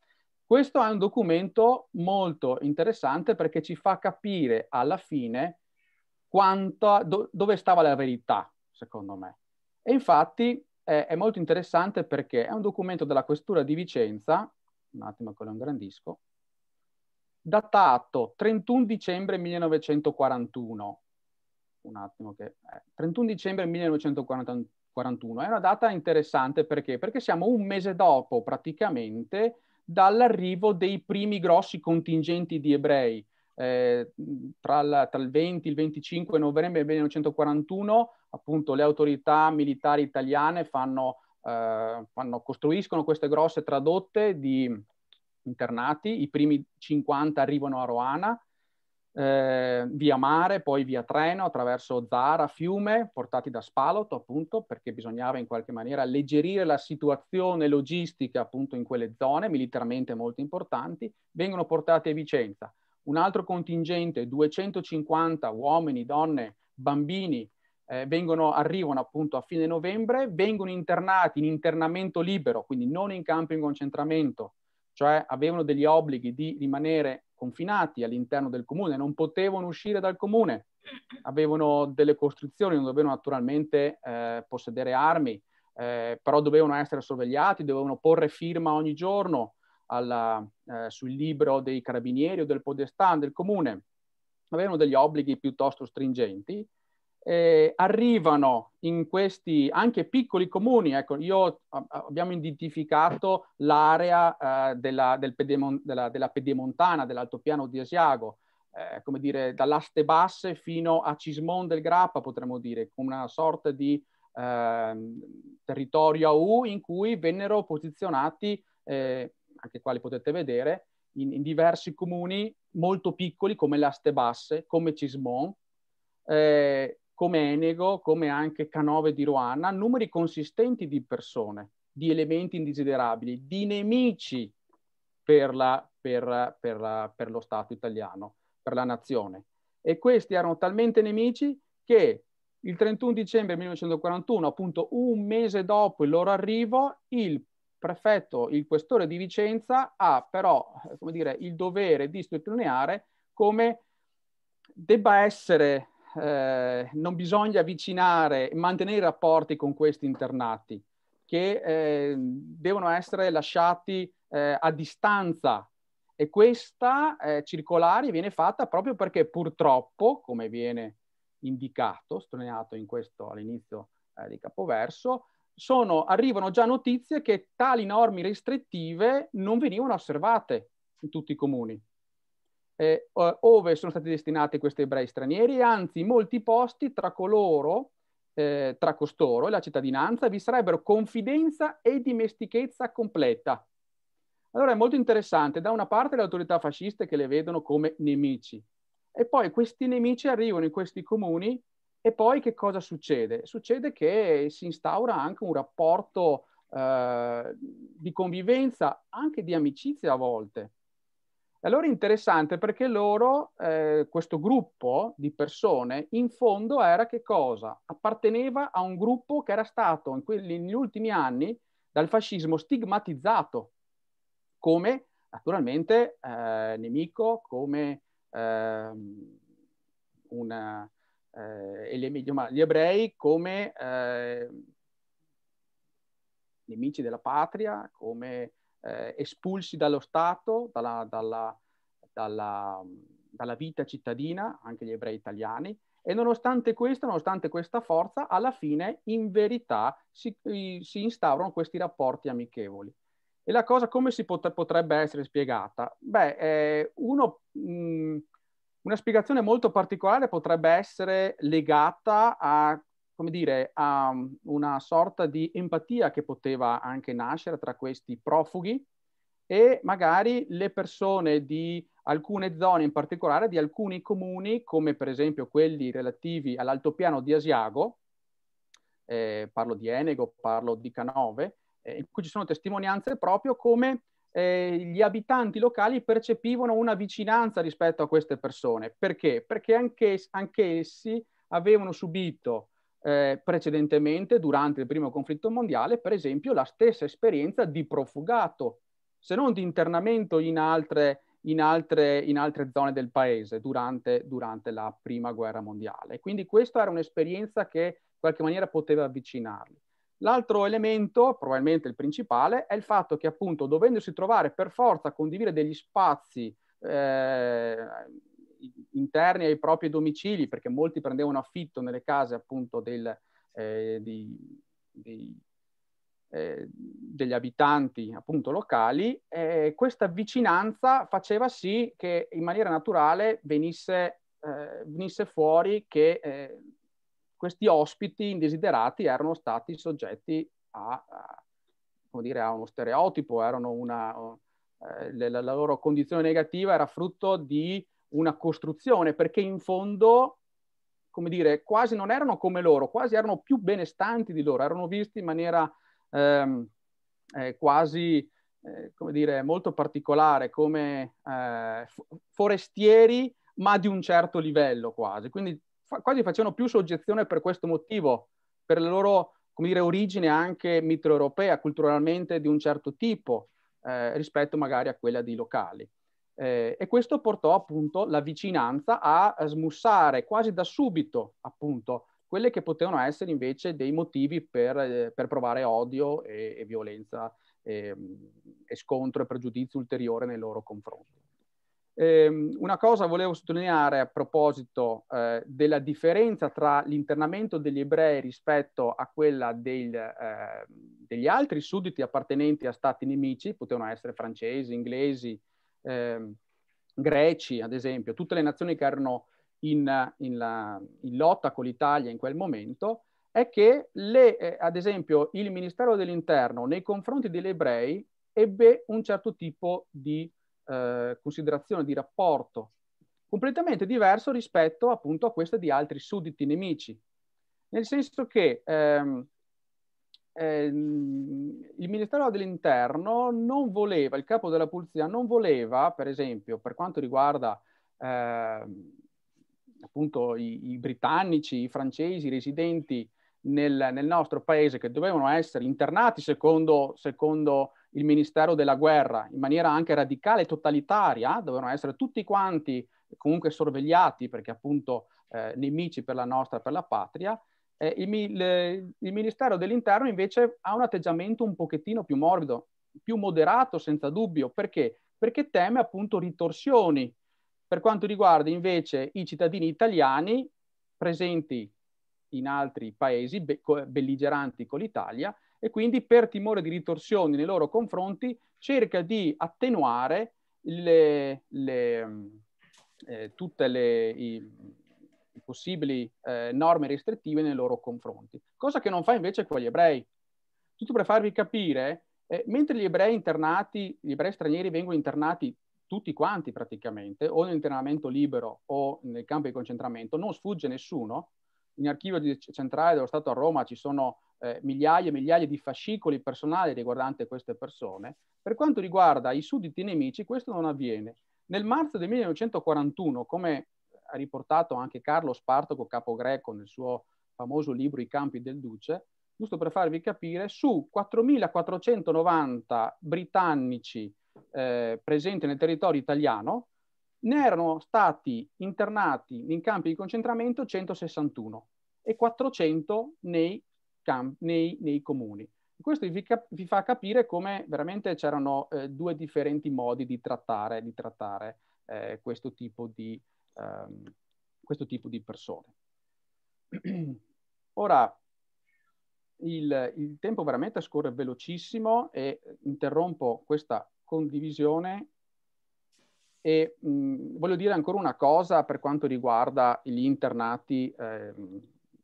Questo è un documento molto interessante perché ci fa capire alla fine quanto, do, dove stava la verità, secondo me. E infatti eh, è molto interessante perché è un documento della Questura di Vicenza un attimo che lo ingrandisco, datato 31 dicembre 1941, un attimo che, eh, 31 dicembre 1941, è una data interessante perché? Perché siamo un mese dopo praticamente dall'arrivo dei primi grossi contingenti di ebrei. Eh, tra, la, tra, il 20 e il 25 novembre 1941 appunto le autorità militari italiane fanno eh, quando costruiscono queste grosse tradotte di internati, i primi 50 arrivano a Roana, eh, via mare, poi via treno, attraverso Zara, fiume, portati da Spaloto appunto, perché bisognava in qualche maniera alleggerire la situazione logistica appunto in quelle zone militarmente molto importanti, vengono portati a Vicenza. Un altro contingente, 250 uomini, donne, bambini, eh, vengono, arrivano appunto a fine novembre, vengono internati in internamento libero, quindi non in campo in concentramento, cioè avevano degli obblighi di rimanere confinati all'interno del comune, non potevano uscire dal comune, avevano delle costrizioni, non dovevano naturalmente eh, possedere armi, eh, però dovevano essere sorvegliati, dovevano porre firma ogni giorno alla, eh, sul libro dei carabinieri o del podestà del comune. Avevano degli obblighi piuttosto stringenti eh, arrivano in questi anche piccoli comuni. Ecco, io abbiamo identificato l'area eh, della, del Pedemon, della, della, Pedemontana, dell'altopiano di Asiago, eh, come dire, dall'aste basse fino a Cismon del Grappa, potremmo dire, una sorta di ehm, territorio a U in cui vennero posizionati, eh, anche quali potete vedere, in, in diversi comuni molto piccoli come le Basse, come Cismon, eh, come Enego, come anche Canove di Roanna, numeri consistenti di persone, di elementi indesiderabili, di nemici per, la, per, per, la, per lo Stato italiano, per la nazione. E questi erano talmente nemici che il 31 dicembre 1941, appunto un mese dopo il loro arrivo, il prefetto, il questore di Vicenza ha però eh, dire, il dovere di sottolineare come debba essere eh, non bisogna avvicinare e mantenere i rapporti con questi internati che eh, devono essere lasciati eh, a distanza e questa eh, circolare viene fatta proprio perché purtroppo, come viene indicato, sottolineato in questo all'inizio eh, di Capoverso, sono, arrivano già notizie che tali norme restrittive non venivano osservate in tutti i comuni eh, ove sono stati destinati questi ebrei stranieri, anzi in molti posti tra coloro, eh, tra costoro e la cittadinanza, vi sarebbero confidenza e dimestichezza completa. Allora è molto interessante, da una parte le autorità fasciste che le vedono come nemici, e poi questi nemici arrivano in questi comuni e poi che cosa succede? Succede che si instaura anche un rapporto eh, di convivenza, anche di amicizia a volte, allora è interessante perché loro, eh, questo gruppo di persone, in fondo era che cosa? Apparteneva a un gruppo che era stato quelli, negli ultimi anni dal fascismo stigmatizzato come naturalmente eh, nemico, come ehm, eh, una, gli ebrei, come eh, nemici della patria, come eh, espulsi dallo Stato, dalla, dalla, dalla, dalla vita cittadina, anche gli ebrei italiani, e nonostante questo, nonostante questa forza, alla fine in verità si, si instaurano questi rapporti amichevoli. E la cosa come si pot- potrebbe essere spiegata? Beh, eh, uno, mh, mm, una spiegazione molto particolare potrebbe essere legata a come dire, a mm, una sorta di empatia che poteva anche nascere tra questi profughi e magari le persone di alcune zone, in particolare di alcuni comuni, come per esempio quelli relativi all'altopiano di Asiago, eh, parlo di Enego, parlo di Canove, eh, in cui ci sono testimonianze proprio come eh, gli abitanti locali percepivano una vicinanza rispetto a queste persone. Perché? Perché anche, anch'essi avevano subito eh, precedentemente, durante il primo conflitto mondiale, per esempio, la stessa esperienza di profugato, se non di internamento in altre, in altre, in altre zone del paese durante, durante la prima guerra mondiale. Quindi questa era un'esperienza che in qualche maniera poteva avvicinarli. L'altro elemento, probabilmente il principale, è il fatto che appunto dovendosi trovare per forza a condividere degli spazi eh, interni ai propri domicili, perché molti prendevano affitto nelle case appunto del, eh, di, di, eh, degli abitanti appunto locali, eh, questa vicinanza faceva sì che in maniera naturale venisse, eh, venisse fuori che eh, questi ospiti indesiderati erano stati soggetti a, a come dire, a uno stereotipo, erano una, eh, la, la, loro condizione negativa era frutto di una costruzione, perché in fondo, come dire, quasi non erano come loro, quasi erano più benestanti di loro, erano visti in maniera ehm, eh, quasi, eh, come dire, molto particolare, come eh, forestieri, ma di un certo livello quasi. Quindi fa- quasi facevano più soggezione per questo motivo, per la loro, come dire, origine anche mitroeuropea, culturalmente di un certo tipo, eh, rispetto magari a quella di locali. Eh, e questo portò appunto la vicinanza a, eh, smussare quasi da subito appunto quelle che potevano essere invece dei motivi per, eh, per provare odio e, e violenza e, ehm, e, scontro e pregiudizio ulteriore nei loro confronti. Eh, una cosa volevo sottolineare a proposito eh, della differenza tra l'internamento degli ebrei rispetto a quella del, eh, degli altri sudditi appartenenti a stati nemici, potevano essere francesi, inglesi, eh, greci, ad esempio, tutte le nazioni che erano in, in, la, in lotta con l'Italia in quel momento, è che le, eh, ad esempio il Ministero dell'Interno nei confronti degli ebrei ebbe un certo tipo di eh, considerazione, di rapporto, completamente diverso rispetto appunto a questa di altri sudditi nemici. Nel senso che ehm, eh, il Ministero dell'Interno non voleva, il capo della Polizia non voleva, per esempio, per quanto riguarda eh, appunto i, i, britannici, i francesi residenti nel, nel, nostro paese che dovevano essere internati secondo, secondo il Ministero della Guerra in maniera anche radicale e totalitaria, dovevano essere tutti quanti comunque sorvegliati perché appunto eh, nemici per la nostra, per la patria, eh, il, il, il, Ministero dell'Interno invece ha un atteggiamento un pochettino più morbido, più moderato senza dubbio. Perché? Perché teme appunto ritorsioni per quanto riguarda invece i cittadini italiani presenti in altri paesi be- belligeranti con l'Italia e quindi per timore di ritorsioni nei loro confronti cerca di attenuare le, le, eh, tutte le, i, possibili eh, norme restrittive nei loro confronti, cosa che non fa invece con gli ebrei. Tutto per farvi capire, eh, mentre gli ebrei internati, gli ebrei stranieri vengono internati tutti quanti praticamente, o nell'internamento libero o nel campo di concentramento, non sfugge nessuno. In archivio centrale dello Stato a Roma ci sono eh, migliaia e migliaia di fascicoli personali riguardanti queste persone. Per quanto riguarda i sudditi nemici, questo non avviene. Nel marzo del 1941, come ha riportato anche Carlo Spartaco capo greco, nel suo famoso libro I campi del Duce, giusto per farvi capire, su 4.490 britannici eh, presenti nel territorio italiano, ne erano stati internati in campi di concentramento 161 e 400 nei, camp- nei, nei comuni. Questo vi, cap- vi, fa capire come veramente c'erano eh, due differenti modi di trattare, di trattare eh, questo tipo di, ehm, questo tipo di persone. Ora, il, il, tempo veramente scorre velocissimo e interrompo questa condivisione e mh, mm, voglio dire ancora una cosa per quanto riguarda gli internati eh,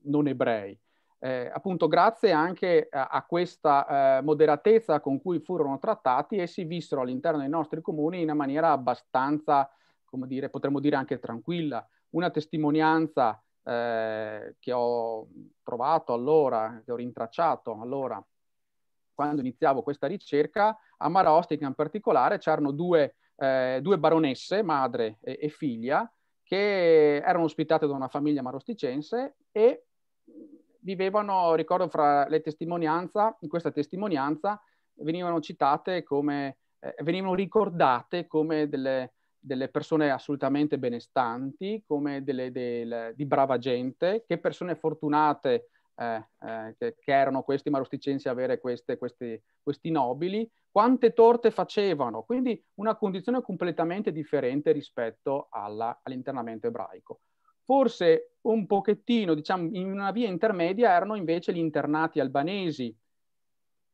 non ebrei. Eh, appunto grazie anche a, a questa eh, moderatezza con cui furono trattati, essi vissero all'interno dei nostri comuni in una maniera abbastanza come dire, potremmo dire anche tranquilla. Una testimonianza eh, che ho trovato allora, che ho rintracciato allora, quando iniziavo questa ricerca, a Mara Ostica in particolare c'erano due, eh, due baronesse, madre e, e, figlia, che erano ospitate da una famiglia marosticense e vivevano, ricordo fra le testimonianze, in questa testimonianza venivano citate come, eh, venivano ricordate come delle, delle persone assolutamente benestanti, come delle, del, di brava gente, che persone fortunate eh, eh, che, che, erano questi marosticensi a avere queste, queste, questi nobili, quante torte facevano. Quindi una condizione completamente differente rispetto alla, all'internamento ebraico. Forse un pochettino, diciamo, in una via intermedia erano invece gli internati albanesi,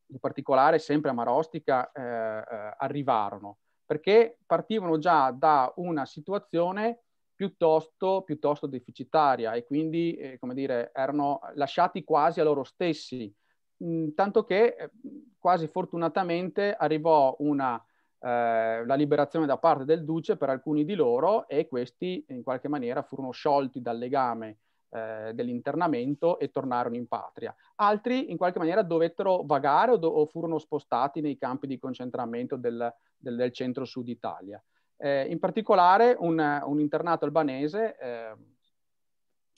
in particolare sempre a Marostica eh, eh arrivarono perché partivano già da una situazione piuttosto, piuttosto deficitaria e quindi, eh, come dire, erano lasciati quasi a loro stessi, mh, mm, tanto che eh, quasi fortunatamente arrivò una, eh, la liberazione da parte del duce per alcuni di loro e questi in qualche maniera furono sciolti dal legame eh, dell'internamento e tornarono in patria. Altri in qualche maniera dovettero vagare o, do- o furono spostati nei campi di concentramento del, del, del centro-sud Italia. Eh, in particolare un, un internato albanese, eh,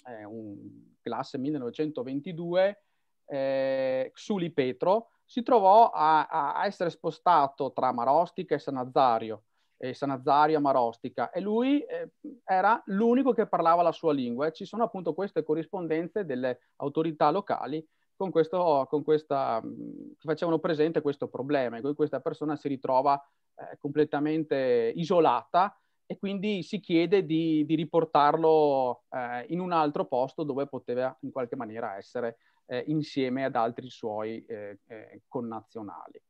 eh un classe 1922, eh, Xuli Petro, si trovò a, a essere spostato tra Marostica e Sanazario, e Sanazario a Marostica, e lui eh, era l'unico che parlava la sua lingua. E ci sono appunto queste corrispondenze delle autorità locali con questo, con questa, che facevano presente questo problema, in cui questa persona si ritrova eh, completamente isolata e quindi si chiede di, di riportarlo eh, in un altro posto dove poteva in qualche maniera essere eh, insieme ad altri suoi eh, eh, connazionali.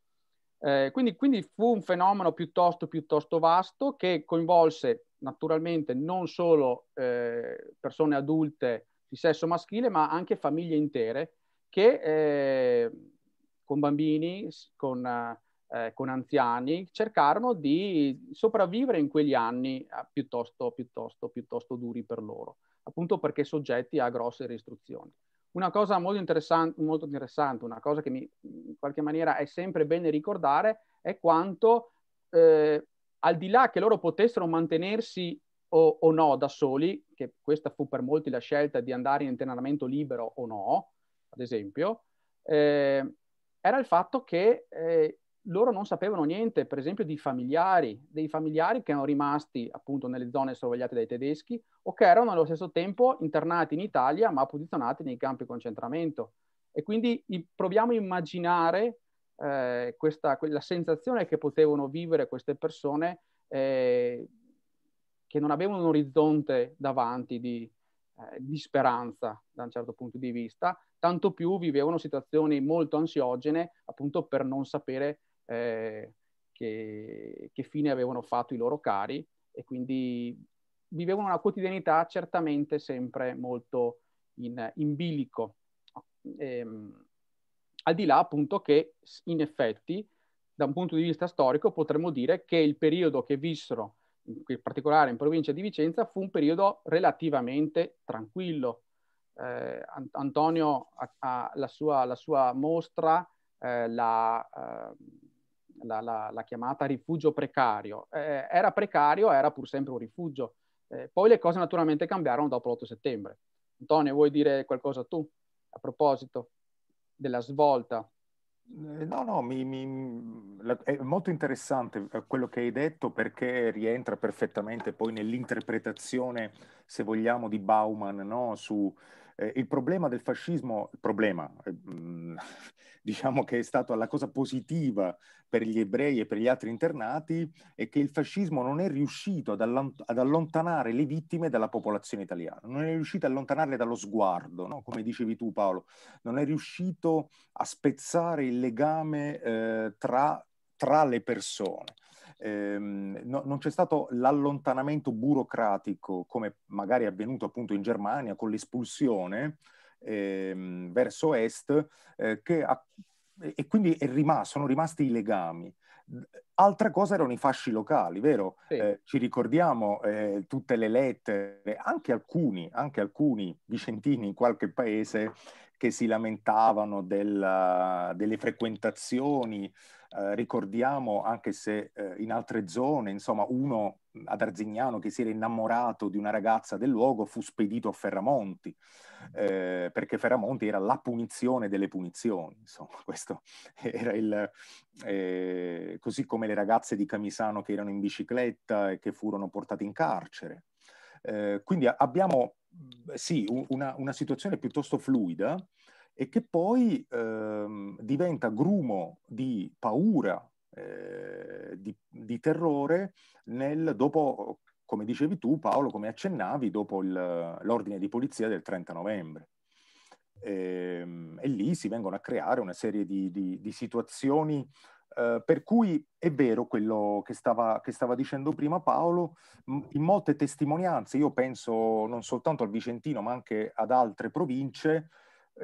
Eh, quindi, quindi, fu un fenomeno piuttosto, piuttosto vasto che coinvolse naturalmente non solo persone adulte di sesso maschile, ma anche famiglie intere che con bambini, con eh, con anziani, cercarono di sopravvivere in quegli anni eh, piuttosto, piuttosto, piuttosto duri per loro, appunto perché soggetti a grosse restrizioni. Una cosa molto interessante, molto interessante, una cosa che mi, in qualche maniera è sempre bene ricordare, è quanto eh, al di là che loro potessero mantenersi o, o, no da soli, che questa fu per molti la scelta di andare in internamento libero o no, ad esempio, eh, era il fatto che eh, loro non sapevano niente, per esempio, di familiari, dei familiari che erano rimasti appunto nelle zone sorvegliate dai tedeschi o che erano allo stesso tempo internati in Italia ma posizionati nei campi di concentramento. E quindi proviamo a immaginare eh, questa, la sensazione che potevano vivere queste persone eh, che non avevano un orizzonte davanti di, eh, di speranza da un certo punto di vista, tanto più vivevano situazioni molto ansiogene appunto per non sapere eh, che, che fine avevano fatto i loro cari e quindi vivevano una quotidianità certamente sempre molto in, in bilico. Ehm, al di là appunto che in effetti da un punto di vista storico potremmo dire che il periodo che vissero, in particolare in provincia di Vicenza, fu un periodo relativamente tranquillo. Eh, Antonio ha, ha la, sua, la, sua, mostra, eh, la, eh, la, la, la chiamata rifugio precario. Eh, era precario, era pur sempre un rifugio. Eh, poi le cose naturalmente cambiarono dopo l'8 settembre. Antonio, vuoi dire qualcosa tu a proposito della svolta eh, No, no, mi, mi, mm, è molto interessante eh, quello che hai detto perché rientra perfettamente poi nell'interpretazione, se vogliamo, di Bauman no? su eh, il problema del fascismo, il problema, eh, mm, diciamo che è stata la cosa positiva per gli ebrei e per gli altri internati, è che il fascismo non è riuscito ad, allont- ad allontanare le vittime dalla popolazione italiana, non è riuscito a allontanarle dallo sguardo, no? come dicevi tu Paolo, non è riuscito a spezzare il legame eh, tra, tra le persone ehm, no, non c'è stato l'allontanamento burocratico come magari è avvenuto appunto in Germania con l'espulsione ehm, verso est eh, ha, e quindi rimasto, sono rimasti i legami. Altra cosa erano i fasci locali, vero? Sì. Eh, ci ricordiamo eh, tutte le lettere, anche alcuni, anche alcuni vicentini in qualche paese che si lamentavano della, delle frequentazioni eh, ricordiamo, anche se eh, in altre zone, insomma, uno ad Arzignano che si era innamorato di una ragazza del luogo fu spedito a Ferramonti, eh, perché Ferramonti era la punizione delle punizioni, insomma, questo era il... Eh, così come le ragazze di Camisano che erano in bicicletta e che furono portate in carcere. Eh, quindi abbiamo, sì, una, una situazione piuttosto fluida, e che poi ehm, diventa grumo di paura, eh, di, di, terrore nel, dopo, come dicevi tu Paolo, come accennavi, dopo il, l'ordine di polizia del 30 novembre. E, ehm, e, lì si vengono a creare una serie di, di, di situazioni eh, per cui è vero quello che stava, che stava dicendo prima Paolo, in molte testimonianze, io penso non soltanto al Vicentino ma anche ad altre province,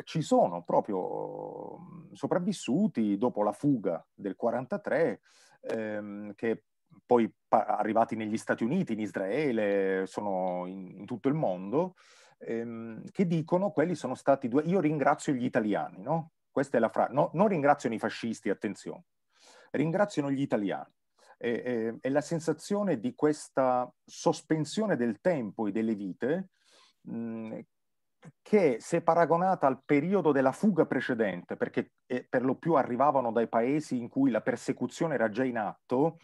ci sono proprio mhmm, sopravvissuti dopo la fuga del 43 ehm, che poi pa- arrivati negli Stati Uniti, in Israele, sono in, in tutto il mondo, ehm, che dicono quelli sono stati due... Io ringrazio gli italiani, no? Questa è la frase. No, non ringraziano i fascisti, attenzione. Ringraziano gli italiani. E, e, e la sensazione di questa sospensione del tempo e delle vite mh, mhmm, che se paragonata al periodo della fuga precedente, perché eh, per lo più arrivavano dai paesi in cui la persecuzione era già in atto,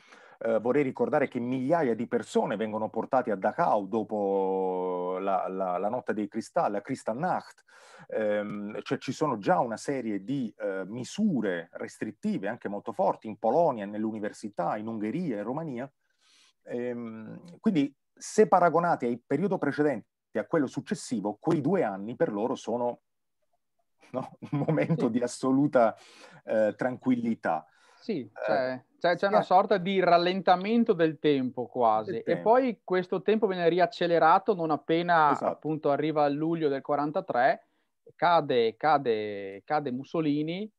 eh, vorrei ricordare che migliaia di persone vengono portate a Dachau dopo la, la, la notte dei cristalli, la Kristallnacht, ehm, cioè ci sono già una serie di eh, misure restrittive anche molto forti in Polonia, nell'università, in Ungheria, in Romania. Ehm, quindi se paragonati al periodo precedente, a quello successivo, quei due anni per loro sono no? un momento sì. di assoluta eh, tranquillità. Sì, eh, cioè, cioè, c'è, una sorta di rallentamento del tempo quasi. Del tempo. E poi questo tempo viene riaccelerato non appena esatto. appunto arriva luglio del 43, cade, cade, cade Mussolini,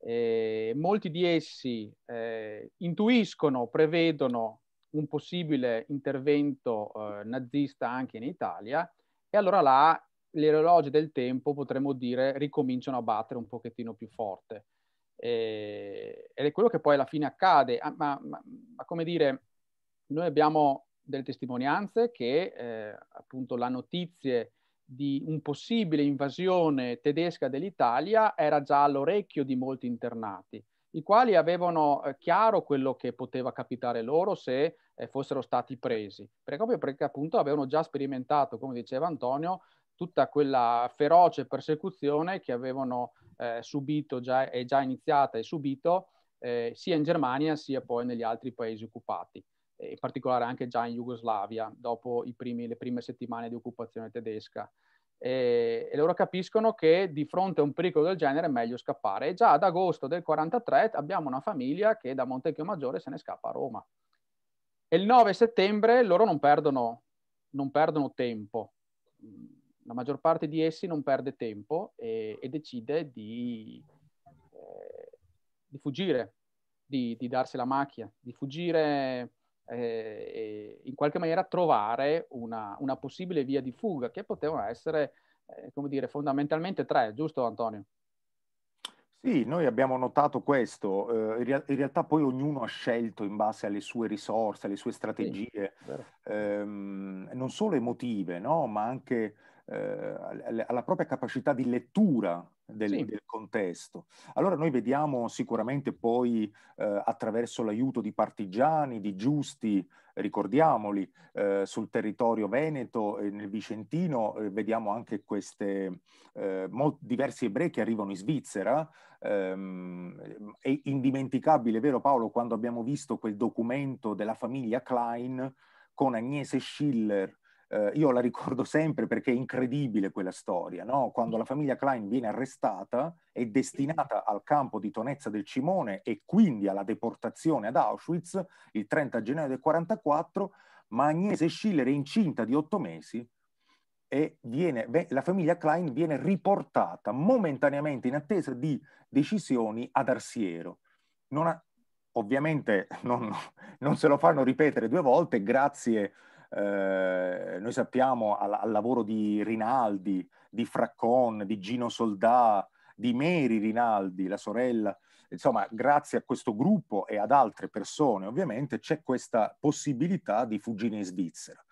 eh, molti di essi eh, intuiscono, prevedono un possibile intervento eh, nazista anche in Italia e allora là le orologi del tempo, potremmo dire, ricominciano a battere un pochettino più forte. E, ed è quello che poi alla fine accade, ah, ma, ma, ma, come dire, noi abbiamo delle testimonianze che eh, appunto la notizia di un possibile invasione tedesca dell'Italia era già all'orecchio di molti internati i quali avevano eh, chiaro quello che poteva capitare loro se eh, fossero stati presi, proprio perché appunto avevano già sperimentato, come diceva Antonio, tutta quella feroce persecuzione che avevano eh, subito già, è già iniziata e subito eh, sia in Germania sia poi negli altri paesi occupati, in particolare anche già in Jugoslavia dopo primi, le prime settimane di occupazione tedesca e, e, loro capiscono che di fronte a un pericolo del genere è meglio scappare. E già ad agosto del 43 abbiamo una famiglia che da Montecchio Maggiore se ne scappa a Roma. E il 9 settembre loro non perdono, non perdono tempo. La maggior parte di essi non perde tempo e, e decide di, eh, di fuggire, di, di darsi la macchia, di fuggire eh, in qualche maniera trovare una, una, possibile via di fuga che potevano essere, eh, come dire, fondamentalmente tre, giusto Antonio? Sì, noi abbiamo notato questo, eh, in, rea- in, realtà poi ognuno ha scelto in base alle sue risorse, alle sue strategie, sì, ehm, non solo emotive, no? ma anche eh, alla propria capacità di lettura del, sì. del, contesto. Allora noi vediamo sicuramente poi eh, attraverso l'aiuto di partigiani, di giusti, ricordiamoli, eh, sul territorio veneto e nel Vicentino eh, vediamo anche queste eh, mol- diversi ebrei che arrivano in Svizzera. Ehm, è indimenticabile, vero Paolo, quando abbiamo visto quel documento della famiglia Klein con Agnese Schiller eh, io la ricordo sempre perché è incredibile quella storia, no? quando la famiglia Klein viene arrestata è destinata al campo di Tonezza del Cimone e quindi alla deportazione ad Auschwitz il 30 gennaio del 1944, ma Agnese Schiller è incinta di otto mesi e viene, la famiglia Klein viene riportata momentaneamente in attesa di decisioni ad Arsiero. Non ha, ovviamente non, non se lo fanno ripetere due volte, grazie eh, noi sappiamo al, al, lavoro di Rinaldi, di Fraccon, di Gino Soldà, di Mary Rinaldi, la sorella, insomma, grazie a questo gruppo e ad altre persone, ovviamente, c'è questa possibilità di fuggire in Svizzera.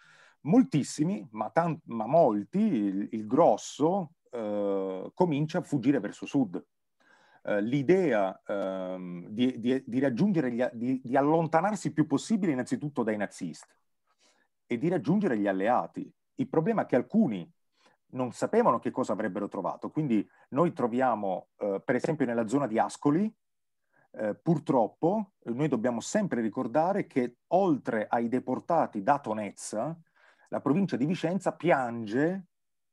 Moltissimi, ma, tan- ma molti, il, il grosso, eh, comincia a fuggire verso sud. Eh, l'idea eh, di, di, di, raggiungere, gli, di, di allontanarsi il più possibile innanzitutto dai nazisti, e di raggiungere gli alleati. Il problema è che alcuni non sapevano che cosa avrebbero trovato, quindi noi troviamo, eh, per esempio, nella zona di Ascoli, eh, purtroppo noi dobbiamo sempre ricordare che oltre ai deportati da Tonezza, la provincia di Vicenza piange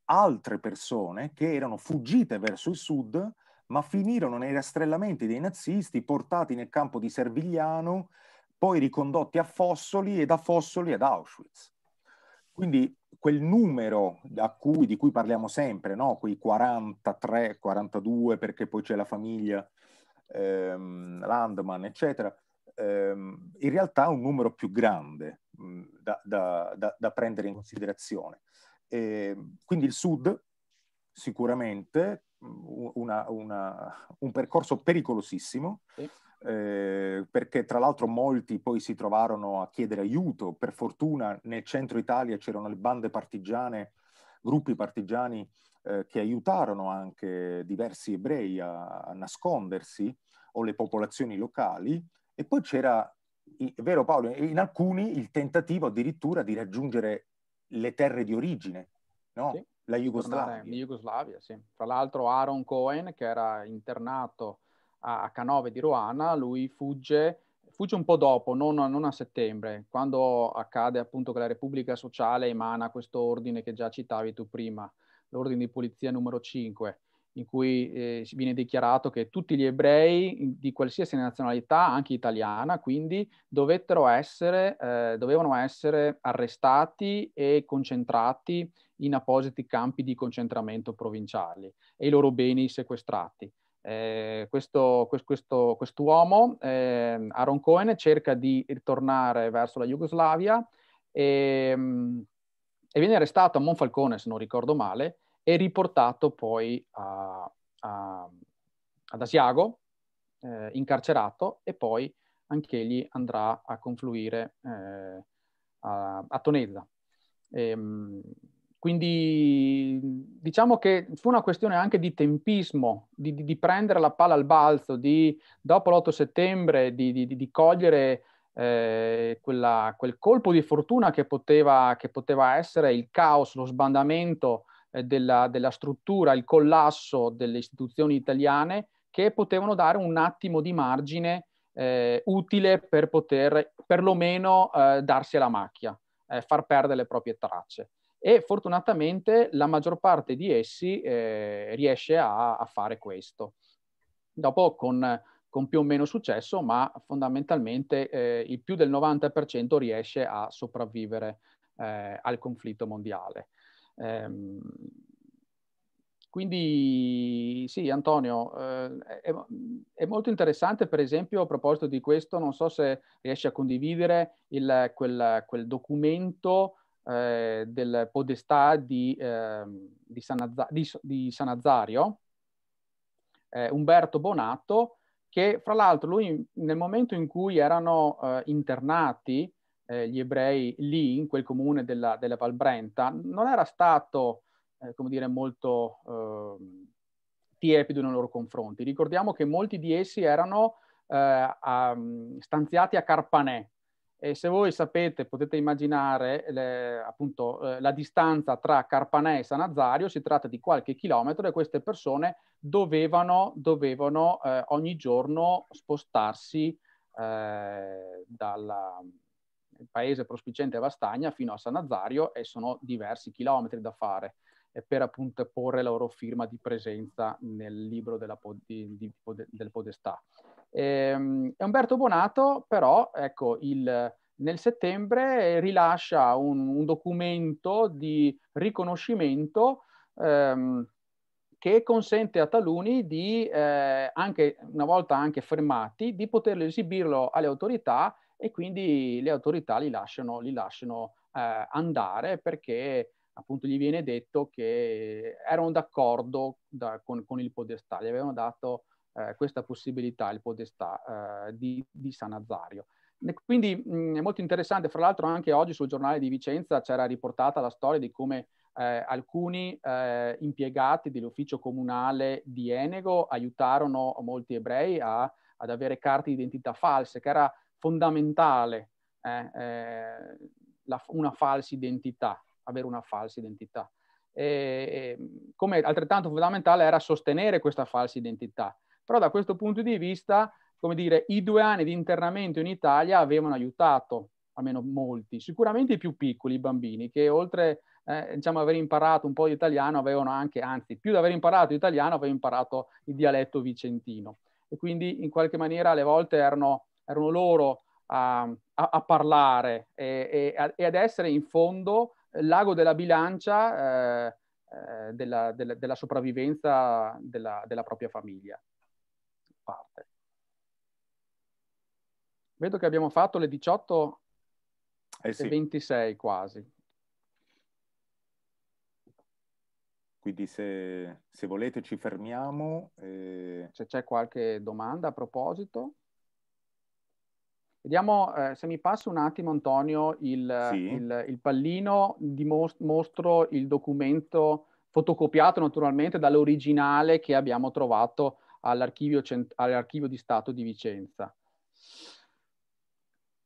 altre persone che erano fuggite verso il sud, ma finirono nei rastrellamenti dei nazisti, portati nel campo di Servigliano, poi ricondotti a Fossoli e da Fossoli ad Auschwitz. Quindi quel numero cui, di cui parliamo sempre, no? quei 43, 42, perché poi c'è la famiglia ehm, Landman, eccetera, ehm, in realtà è un numero più grande mh, mm, da, da, da, da, prendere in considerazione. E, ehm, quindi il Sud, sicuramente, una, una, un percorso pericolosissimo. Sì. Eh, perché tra l'altro molti poi si trovarono a chiedere aiuto. Per fortuna nel centro Italia c'erano le bande partigiane, gruppi partigiani eh, che aiutarono anche diversi ebrei a, a, nascondersi o le popolazioni locali. E poi c'era, è vero Paolo, in alcuni il tentativo addirittura di raggiungere le terre di origine, no? sì. La Jugoslavia. In Jugoslavia, sì. Tra l'altro Aaron Cohen, che era internato a Canove di Ruana, lui fugge, fugge un po' dopo, non, non, a settembre, quando accade appunto che la Repubblica Sociale emana questo ordine che già citavi tu prima, l'ordine di pulizia numero 5, in cui eh, viene dichiarato che tutti gli ebrei di qualsiasi nazionalità, anche italiana, quindi dovettero essere, eh, dovevano essere arrestati e concentrati in appositi campi di concentramento provinciali e i loro beni sequestrati. Eh, questo, questo, quest'uomo, eh, Aaron Cohen, cerca di ritornare verso la Jugoslavia e, mm, e viene arrestato a Monfalcone, se non ricordo male, e riportato poi a, a, ad Asiago, eh, incarcerato, e poi anch'egli andrà a confluire eh, a, a, Tonezza. E, ehm, quindi diciamo che fu una questione anche di tempismo, di, di, di prendere la palla al balzo, di, dopo l'8 settembre di, cogliere eh, quella, quel colpo di fortuna che poteva, che poteva, essere il caos, lo sbandamento eh, della, della struttura, il collasso delle istituzioni italiane che potevano dare un attimo di margine eh, utile per poter perlomeno eh, darsi alla macchia, eh, far perdere le proprie tracce. E fortunatamente la maggior parte di essi eh, riesce a, a, fare questo. Dopo con, con, più o meno successo, ma fondamentalmente eh, il più del 90% riesce a sopravvivere al conflitto mondiale. Ehm, quindi sì, Antonio, eh, è, è, molto interessante, per esempio, a proposito di questo, non so se riesci a condividere il, quel, quel, documento eh, del Podestà di, eh, di, San, Azza- di, di San Azzario, eh, Umberto Bonato, che fra l'altro lui nel momento in cui erano eh, internati eh, gli ebrei lì, in quel comune della, della Val Brenta, non era stato, eh, come dire, molto ehm, tiepido nei loro confronti. Ricordiamo che molti di essi erano eh, a, mm, stanziati a Carpanè, e se voi sapete, potete immaginare le, appunto eh, la distanza tra Carpanè e San Azzario, si tratta di qualche chilometro e queste persone dovevano, dovevano eh, ogni giorno spostarsi eh, dalla, paese prospiciente Vastagna fino a San Nazario e sono diversi chilometri da fare eh, per appunto porre la loro firma di presenza nel libro pod- di, di, del Podestà. E, ehm, Umberto Bonato però, ecco, il, nel settembre rilascia un, un documento di riconoscimento ehm, che consente a taluni di, eh, anche, una volta anche fermati, di poterlo esibirlo alle autorità e quindi le autorità li lasciano, li lasciano eh, andare perché appunto gli viene detto che erano d'accordo da, con, con, il podestà, gli avevano dato eh, questa possibilità, il podestà eh, di, di, San Nazario. Quindi mh, mm, è molto interessante, fra l'altro anche oggi sul giornale di Vicenza c'era riportata la storia di come eh, alcuni eh, impiegati dell'ufficio comunale di Enego aiutarono molti ebrei a, ad avere carte di identità false, che era fondamentale eh, eh la, una falsa identità, avere una falsa identità. E, e, come altrettanto fondamentale era sostenere questa falsa identità. Però da questo punto di vista, come dire, i due anni di internamento in Italia avevano aiutato, almeno molti, sicuramente i più piccoli, i bambini, che oltre eh, diciamo, aver imparato un po' di italiano avevano anche, anzi, più di aver imparato italiano, avevano imparato il dialetto vicentino. E quindi in qualche maniera alle volte erano erano loro a, a, a parlare e, e, e, ad essere in fondo l'ago della bilancia eh, eh, della, della, della, sopravvivenza della, della propria famiglia. Parte. Vedo che abbiamo fatto le 18 eh sì. e 26 quasi. Quindi se, se volete ci fermiamo. E... Eh. Se c'è qualche domanda a proposito. Vediamo eh, se mi passa un attimo, Antonio, il, sì. il, il pallino, most- mostro il documento fotocopiato naturalmente dall'originale che abbiamo trovato all'archivio, cent- all'archivio di Stato di Vicenza.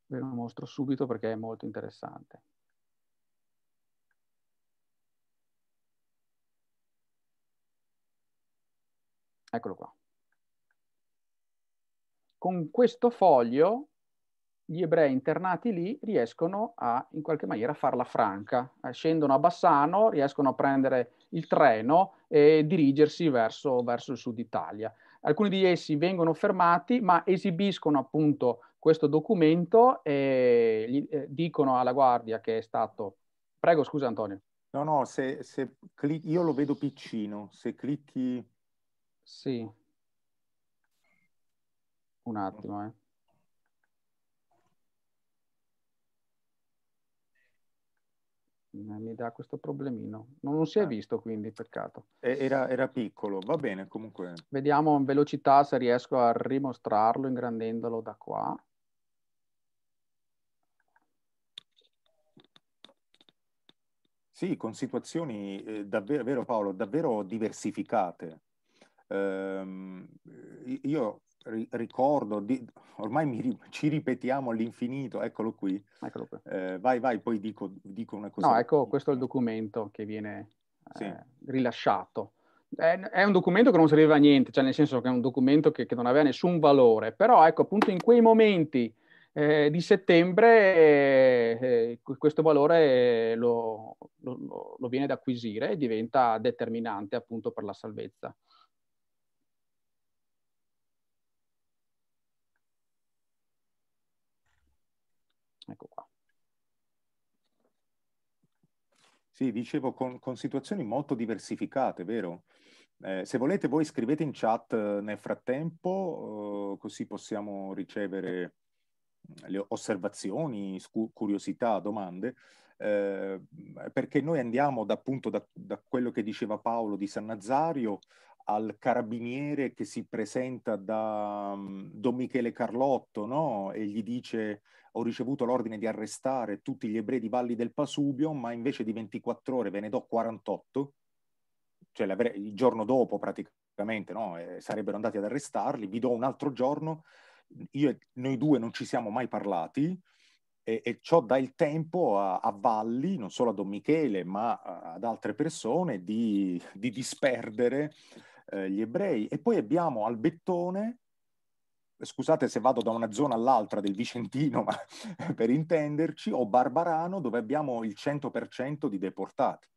Ve lo mostro subito perché è molto interessante. Eccolo qua. Con questo foglio gli ebrei internati lì riescono a, in qualche maniera, farla franca. Eh, scendono a Bassano, riescono a prendere il treno e dirigersi verso, verso il sud Italia. Alcuni di essi vengono fermati, ma esibiscono appunto questo documento e gli, eh, dicono alla guardia che è stato... Prego, scusa Antonio. No, no, se, se clic... io lo vedo piccino, se clicchi... Sì. Un attimo, eh. Eh, mi dà questo problemino. Non, non si è eh. visto quindi, peccato. Era, era, piccolo, va bene comunque. Vediamo in velocità se riesco a rimostrarlo ingrandendolo da qua. Sì, con situazioni eh, davvero, Paolo, davvero diversificate. Ehm, io ricordo, di, ormai mi, ci ripetiamo all'infinito, eccolo qui. Eccolo qui. Eh, vai, vai, poi dico, dico, una cosa. No, ecco, questo è il documento che viene sì. eh, rilasciato. È, è, un documento che non serviva a niente, cioè nel senso che è un documento che, che non aveva nessun valore, però ecco appunto in quei momenti eh, di settembre eh, eh, questo valore eh, lo, lo, lo viene ad acquisire e diventa determinante appunto per la salvezza. Ecco qua. Sì, dicevo con, con situazioni molto diversificate, vero? Eh, se volete voi scrivete in chat eh, nel frattempo, eh, così possiamo ricevere mm, le osservazioni, curiosità, domande, eh, perché noi andiamo da, appunto da, da, quello che diceva Paolo di San Nazario al carabiniere che si presenta da um, Don Michele Carlotto no? e gli dice ho ricevuto l'ordine di arrestare tutti gli ebrei di Valli del Pasubio, ma invece di 24 ore ve ne do 48, cioè il giorno dopo praticamente no? eh, sarebbero andati ad arrestarli, vi do un altro giorno, io e noi due non ci siamo mai parlati e, e ciò dà il tempo a, a, Valli, non solo a Don Michele, ma ad altre persone di, di disperdere eh, gli ebrei. E poi abbiamo Albettone scusate se vado da una zona all'altra del Vicentino, ma per intenderci, o Barbarano, dove abbiamo il 100% di deportati.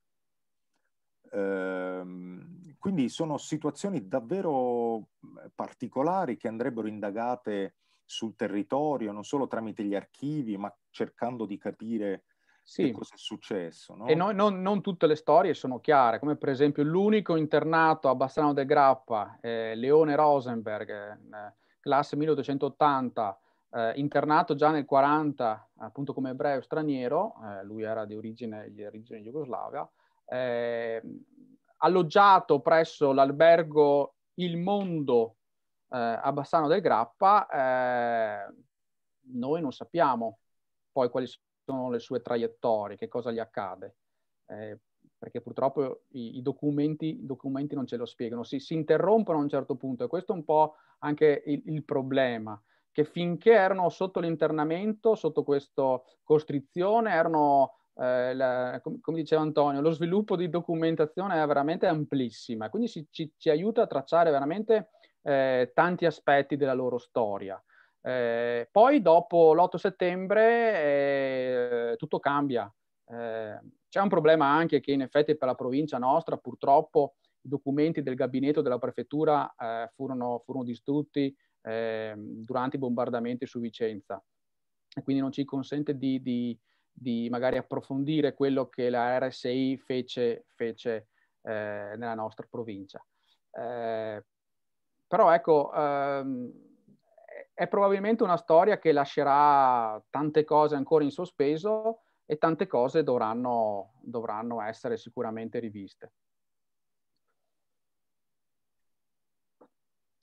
Ehm, quindi sono situazioni davvero eh, particolari che andrebbero indagate sul territorio, non solo tramite gli archivi, ma cercando di capire sì. cosa è successo. No? E no, non, non, tutte le storie sono chiare, come per esempio l'unico internato a Bassano de Grappa, eh, Leone Rosenberg, eh, classe 1880, eh, internato già nel 40 appunto come ebreo straniero, eh, lui era di origine, di origine jugoslava, eh, alloggiato presso l'albergo Il Mondo eh, a Bassano del Grappa, eh, noi non sappiamo poi quali sono le sue traiettorie, che cosa gli accade. Eh, perché purtroppo i, i, documenti, i documenti, non ce lo spiegano, si, si, interrompono a un certo punto e questo è un po' anche il, il problema, che finché erano sotto l'internamento, sotto questa costrizione, erano, eh, la, com, come diceva Antonio, lo sviluppo di documentazione è veramente amplissima, quindi si, ci, ci, aiuta a tracciare veramente eh, tanti aspetti della loro storia. Eh, poi dopo l'8 settembre eh, tutto cambia, eh, c'è un problema anche che in effetti per la provincia nostra purtroppo i documenti del gabinetto della prefettura eh, furono, furono, distrutti eh, durante i bombardamenti su Vicenza e quindi non ci consente di, di, di magari approfondire quello che la RSI fece, fece eh, nella nostra provincia. Eh, però ecco, ehm, è probabilmente una storia che lascerà tante cose ancora in sospeso, e tante cose dovranno, dovranno essere sicuramente riviste.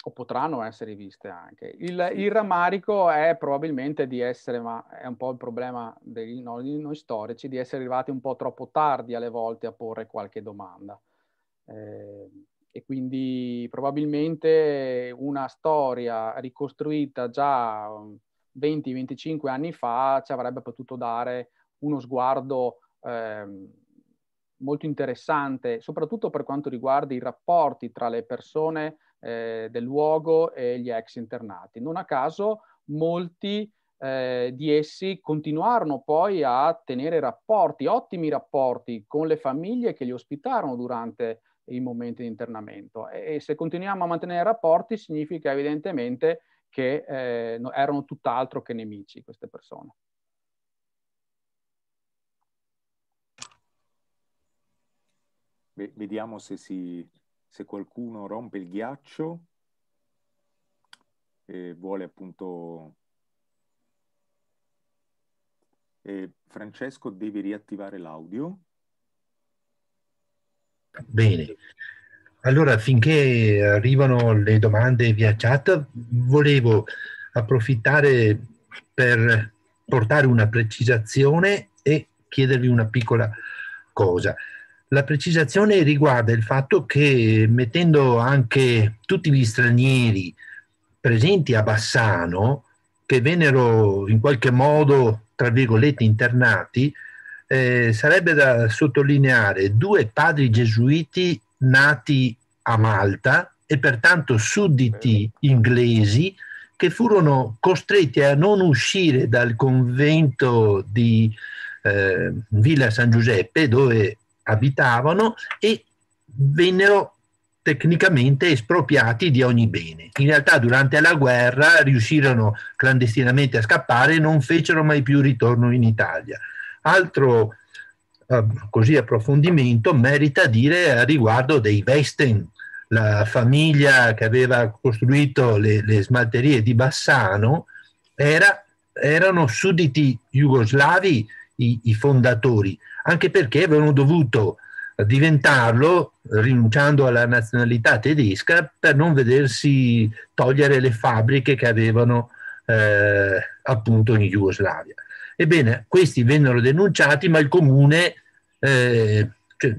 o potranno essere riviste anche. Il, il, rammarico è probabilmente di essere, ma è un po' il problema dei, no, di noi storici, di essere arrivati un po' troppo tardi alle volte a porre qualche domanda. Eh, e quindi probabilmente una storia ricostruita già 20-25 um, anni fa ci avrebbe potuto dare uno sguardo eh, molto interessante, soprattutto per quanto riguarda i rapporti tra le persone eh, del luogo e gli ex internati. Non a caso molti eh, di essi continuarono poi a tenere rapporti, ottimi rapporti con le famiglie che li ospitarono durante i momenti di internamento. E, e se continuiamo a mantenere rapporti significa evidentemente che eh, erano tutt'altro che nemici queste persone. vediamo se, si, se qualcuno rompe il ghiaccio e vuole appunto... E Francesco, devi riattivare l'audio. Bene. Allora, finché arrivano le domande via chat, volevo approfittare per portare una precisazione e chiedervi una piccola cosa. La precisazione riguarda il fatto che mettendo anche tutti gli stranieri presenti a Bassano, che vennero in qualche modo, tra virgolette, internati, eh, sarebbe da sottolineare due padri gesuiti nati a Malta e pertanto sudditi inglesi che furono costretti a non uscire dal convento di eh, Villa San Giuseppe dove abitavano e vennero tecnicamente espropriati di ogni bene. In realtà durante la guerra riuscirono clandestinamente a scappare e non fecero mai più ritorno in Italia. Altro eh, così approfondimento merita dire a riguardo dei Westen, la famiglia che aveva costruito le, le smalterie di Bassano era, erano sudditi jugoslavi i, i fondatori, anche perché avevano dovuto diventarlo rinunciando alla nazionalità tedesca per non vedersi togliere le fabbriche che avevano eh, appunto in Jugoslavia. Ebbene, questi vennero denunciati, ma il comune eh, cioè,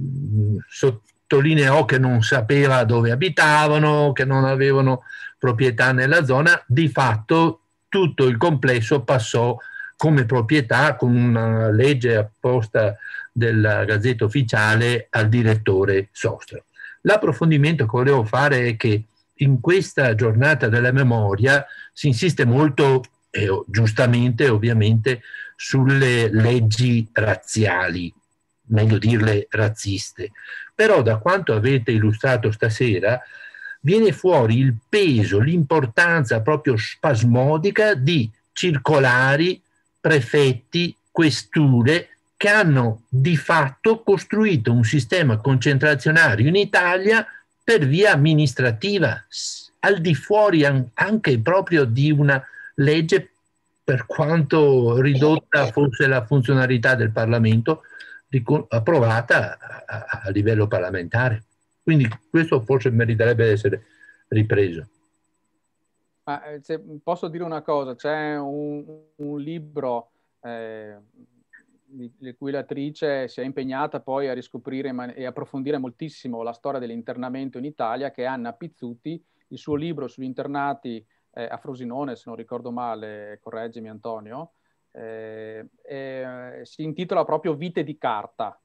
sottolineò che non sapeva dove abitavano, che non avevano proprietà nella zona, di fatto tutto il complesso passò come proprietà con una legge apposta della Gazzetta Ufficiale al direttore Sostra. L'approfondimento che volevo fare è che in questa giornata della memoria si insiste molto, eh, giustamente ovviamente, sulle leggi razziali, meglio dirle razziste. Però da quanto avete illustrato stasera viene fuori il peso, l'importanza proprio spasmodica di circolari prefetti, questure che hanno di fatto costruito un sistema concentrazionario in Italia per via amministrativa, al di fuori anche proprio di una legge per quanto ridotta fosse la funzionalità del Parlamento, approvata a, livello parlamentare. Quindi questo forse meriterebbe essere ripreso. Ma eh, se, mhmm, posso dire una cosa, c'è un, un libro eh, di cui l'attrice si è impegnata poi a riscoprire e approfondire moltissimo la storia dell'internamento in Italia, che è Anna Pizzuti, il suo libro sugli internati eh, a Frosinone, se non ricordo male, correggimi Antonio, eh, eh, si intitola proprio Vite di carta.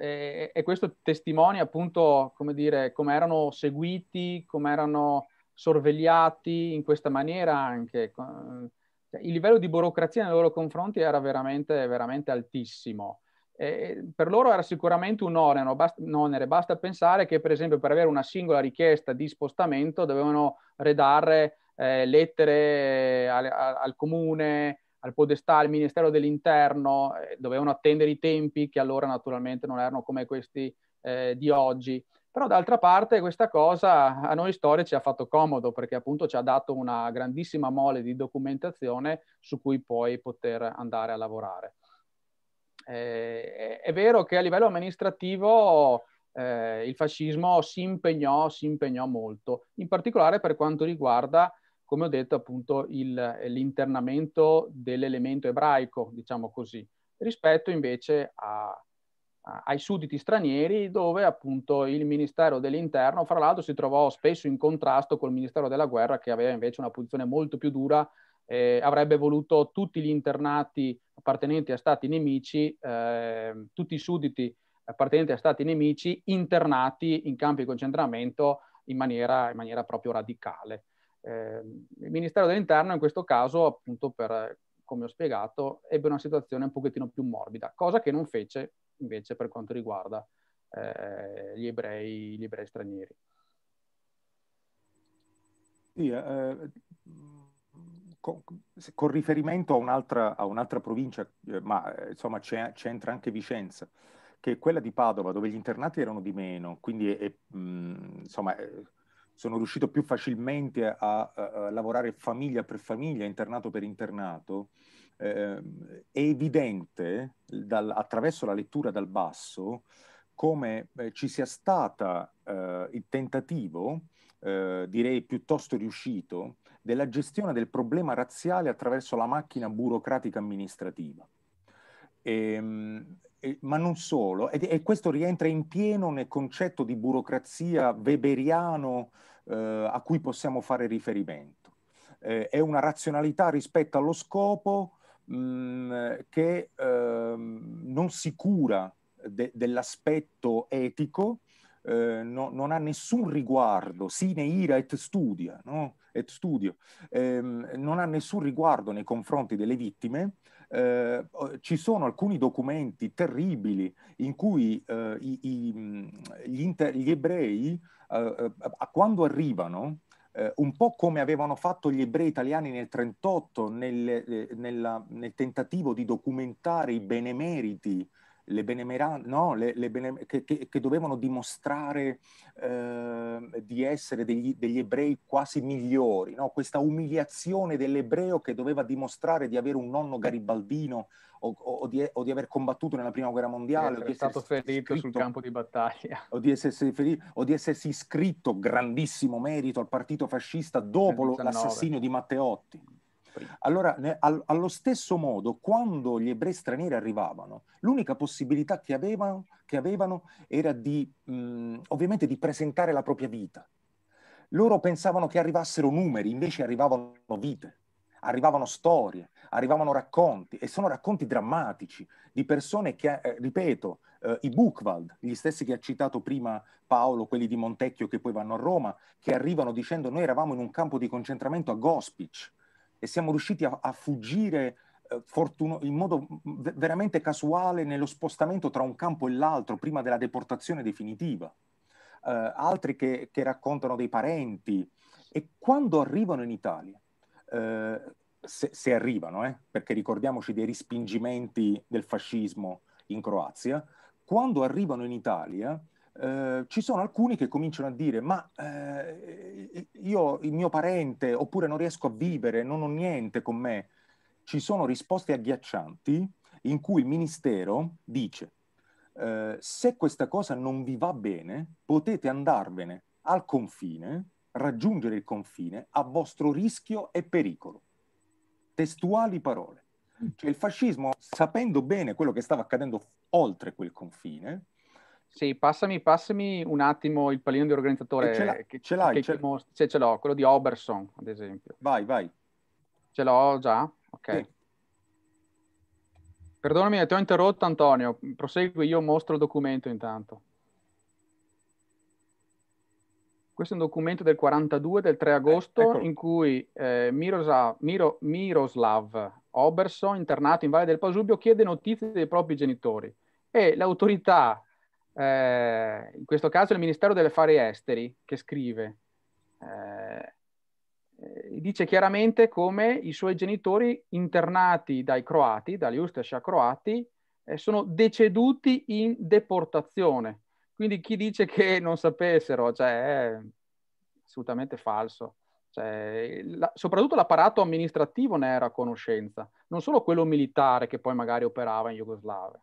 E questo testimonia appunto, come dire, come erano seguiti, come erano sorvegliati in questa maniera anche. Cioè, il livello di burocrazia nei loro confronti era veramente, veramente altissimo. E per loro era sicuramente un onere, basta, un onere, basta pensare che per esempio per avere una singola richiesta di spostamento dovevano redare eh, lettere al, al, comune, al podestà, al Ministero dell'Interno, eh, dovevano attendere i tempi che allora naturalmente non erano come questi eh, di oggi. Però d'altra parte questa cosa a noi storici ha fatto comodo perché appunto ci ha dato una grandissima mole di documentazione su cui poi poter andare a lavorare. Eh, è vero che a livello amministrativo eh, il fascismo si impegnò, si impegnò molto, in particolare per quanto riguarda, come ho detto, appunto il, l'internamento dell'elemento ebraico, diciamo così, rispetto invece a, ai sudditi stranieri dove appunto il Ministero dell'Interno fra l'altro si trovò spesso in contrasto col Ministero della Guerra che aveva invece una posizione molto più dura eh, avrebbe voluto tutti gli internati appartenenti a stati nemici, eh, tutti i sudditi appartenenti a stati nemici internati in campi di concentramento in maniera, in maniera proprio radicale. Eh, il Ministero dell'Interno in questo caso, appunto per, come ho spiegato, ebbe una situazione un pochettino più morbida, cosa che non fece invece per quanto riguarda eh, gli, ebrei, gli, ebrei, stranieri. Sì, eh, con, con, riferimento a un'altra, a un'altra provincia, eh, ma eh, insomma c'entra anche Vicenza, che è quella di Padova, dove gli internati erano di meno, quindi è, è, mh, insomma... È, eh, sono riuscito più facilmente a, a, a, lavorare famiglia per famiglia, internato per internato, eh, è evidente dal, attraverso la lettura dal basso come eh, ci sia stato eh, il tentativo, eh, direi piuttosto riuscito, della gestione del problema razziale attraverso la macchina burocratica amministrativa. E, ehm, e, ma non solo, e, e, questo rientra in pieno nel concetto di burocrazia weberiano eh, a cui possiamo fare riferimento. Eh, è una razionalità rispetto allo scopo Mm, che ehm, non si cura de- dell'aspetto etico, eh, no, non ha nessun riguardo, sine ira et studia, no? et studio, eh, non ha nessun riguardo nei confronti delle vittime. Eh, ci sono alcuni documenti terribili in cui eh, i, i, mm, gli, inter- gli, ebrei, eh, eh, quando arrivano, eh, un po' come avevano fatto gli ebrei italiani nel 1938 nel, eh, nel, tentativo di documentare i benemeriti le benemerate, no, le, le bene, che, che, che, dovevano dimostrare eh, di essere degli, degli, ebrei quasi migliori, no? questa umiliazione dell'ebreo che doveva dimostrare di avere un nonno garibaldino o, o, di, o di, aver combattuto nella prima guerra mondiale, o di essere stato ferito sul campo di battaglia, o di, ferito, o di, essersi iscritto, grandissimo merito, al partito fascista dopo l'assassinio di Matteotti. Allora, ne, al, allo stesso modo, quando gli ebrei stranieri arrivavano, l'unica possibilità che avevano, che avevano era di, mh, mm, ovviamente, di presentare la propria vita. Loro pensavano che arrivassero numeri, invece arrivavano vite, arrivavano storie, arrivavano racconti, e sono racconti drammatici di persone che, eh, ripeto, eh, i Buchwald, gli stessi che ha citato prima Paolo, quelli di Montecchio che poi vanno a Roma, che arrivano dicendo noi eravamo in un campo di concentramento a Gospic, e siamo riusciti a, a fuggire eh, fortuno- in modo mm, mm, v- veramente casuale nello spostamento tra un campo e l'altro prima della deportazione definitiva. Eh, altri che, che, raccontano dei parenti e quando arrivano in Italia, eh, se, se, arrivano, eh, perché ricordiamoci dei respingimenti del fascismo in Croazia, quando arrivano in Italia Ehm, ci sono alcuni che cominciano a dire ma eh, io, il mio parente, oppure non riesco a vivere, non ho niente con me. Ci sono risposte agghiaccianti in cui il Ministero dice eh, se questa cosa non vi va bene potete andarvene al confine, raggiungere il confine a vostro rischio e pericolo. Testuali parole. Mm. Cioè il fascismo, sapendo bene quello che stava accadendo oltre quel confine, sì, passami, passami un attimo il pallino di organizzatore. Eh, ce, l'ha, che, ce l'hai? Che, ce, l'hai. Che, ce l'ho, quello di Oberson, ad esempio. Vai, vai. Ce l'ho già? Ok. Sì. Perdonami, ti ho interrotto Antonio, prosegui, io mostro il documento intanto. Questo è un documento del 42, del 3 eh, agosto, eh, in cui eh, Miroslav, Miro, Miroslav Oberson, internato in Valle del Pasubio, chiede notizie dei propri genitori e l'autorità eh, in questo caso il Ministero degli Affari Esteri, che scrive, eh, eh, dice chiaramente come i suoi genitori internati dai croati, dagli Ustascia croati, eh, sono deceduti in deportazione. Quindi chi dice che non sapessero, cioè, è assolutamente falso. Cioè, la, soprattutto l'apparato amministrativo ne era a conoscenza, non solo quello militare che poi magari operava in Jugoslavia.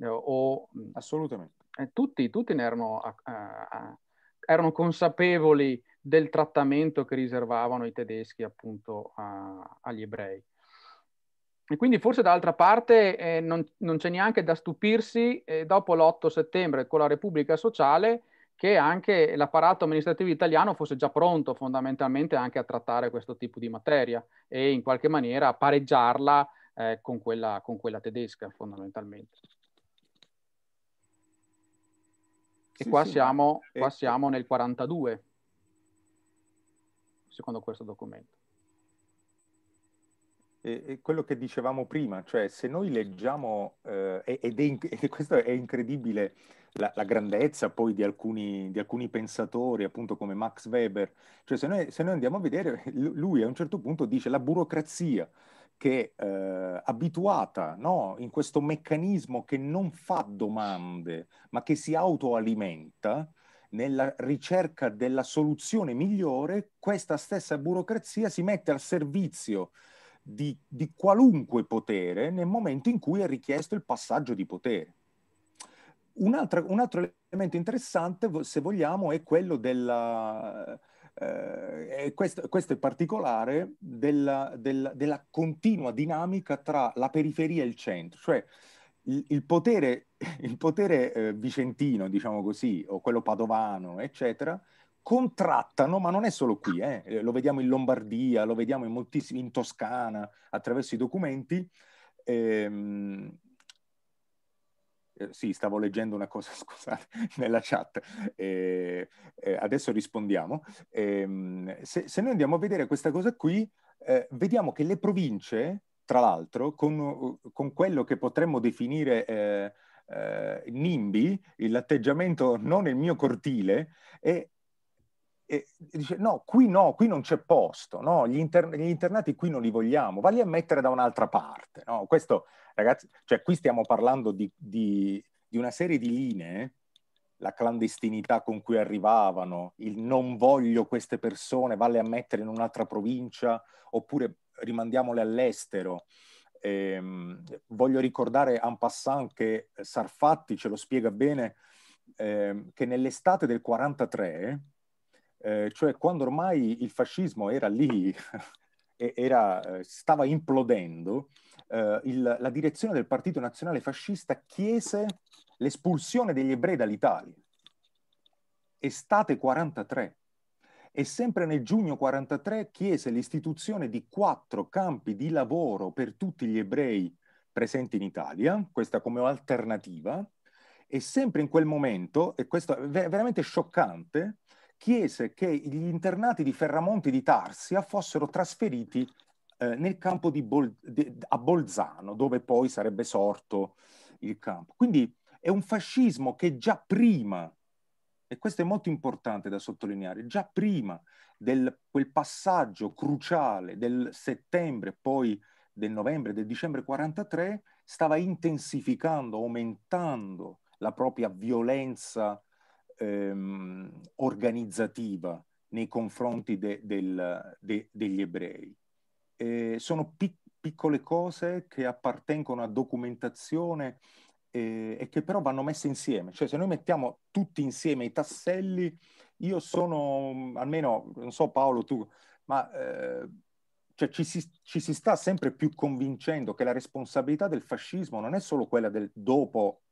Eh, o, mm, Assolutamente. Eh, tutti, tutti ne erano, a, a, erano, consapevoli del trattamento che riservavano i tedeschi appunto a, agli ebrei. E quindi forse dall'altra parte eh, non, non, c'è neanche da stupirsi eh, dopo l'8 settembre con la Repubblica Sociale che anche l'apparato amministrativo italiano fosse già pronto fondamentalmente anche a trattare questo tipo di materia e in qualche maniera a pareggiarla eh, con, quella, con quella tedesca fondamentalmente. E sì, qua, sì, siamo, è... qua ecco. siamo nel 42, secondo questo documento. E, e quello che dicevamo prima, cioè se noi leggiamo, eh, ed, è, ed questo è incredibile, la, la, grandezza poi di alcuni, di alcuni, pensatori, appunto come Max Weber. Cioè, se noi, se noi, andiamo a vedere, lui a un certo punto dice la burocrazia che eh, abituata no? in questo meccanismo che non fa domande, ma che si autoalimenta nella ricerca della soluzione migliore, questa stessa burocrazia si mette al servizio di, di qualunque potere nel momento in cui è richiesto il passaggio di potere. Un altro, un altro elemento interessante, se vogliamo, è quello della, eh, questo, questo, è particolare della, della, della, continua dinamica tra la periferia e il centro, cioè il, il potere, il potere eh, vicentino, diciamo così, o quello padovano, eccetera, contrattano, ma non è solo qui, eh, eh lo vediamo in Lombardia, lo vediamo in, moltissimi, in Toscana, attraverso i documenti, ehm, eh, sì, stavo leggendo una cosa, scusate, nella chat, eh, eh, adesso rispondiamo. Ehm, se, se, noi andiamo a vedere questa cosa qui, eh, vediamo che le province, tra l'altro, con, eh, con, quello che potremmo definire nimbi, l'atteggiamento non nel mio cortile, è e dice no, qui no, qui non c'è posto, no? gli, inter- gli, internati qui non li vogliamo, valli a mettere da un'altra parte. No? Questo, ragazzi, cioè qui stiamo parlando di, di, di una serie di linee, la clandestinità con cui arrivavano, il non voglio queste persone, vale a mettere in un'altra provincia, oppure rimandiamole all'estero. Eh, voglio ricordare en passant che Sarfatti ce lo spiega bene, eh, che nell'estate del 43 eh, cioè quando ormai il fascismo era lì, era, eh, stava implodendo, eh, il, la direzione del Partito Nazionale Fascista chiese l'espulsione degli ebrei dall'Italia. Estate 43 e sempre nel giugno 43 chiese l'istituzione di quattro campi di lavoro per tutti gli ebrei presenti in Italia, questa come alternativa, e sempre in quel momento, e questo è veramente scioccante, chiese che gli internati di Ferramonte di Tarsia fossero trasferiti eh, nel campo di Bol- di, a Bolzano, dove poi sarebbe sorto il campo. Quindi è un fascismo che già prima, e questo è molto importante da sottolineare, già prima del quel passaggio cruciale del settembre, poi del novembre, del dicembre 1943, stava intensificando, aumentando la propria violenza ehm, organizzativa nei confronti de, del, de, degli ebrei. Eh, sono pic- piccole cose che appartengono a documentazione eh, e che però vanno messe insieme, cioè se noi mettiamo tutti insieme i tasselli, io sono, almeno, non so Paolo tu, ma eh, cioè ci, si, ci, si, sta sempre più convincendo che la responsabilità del fascismo non è solo quella del dopo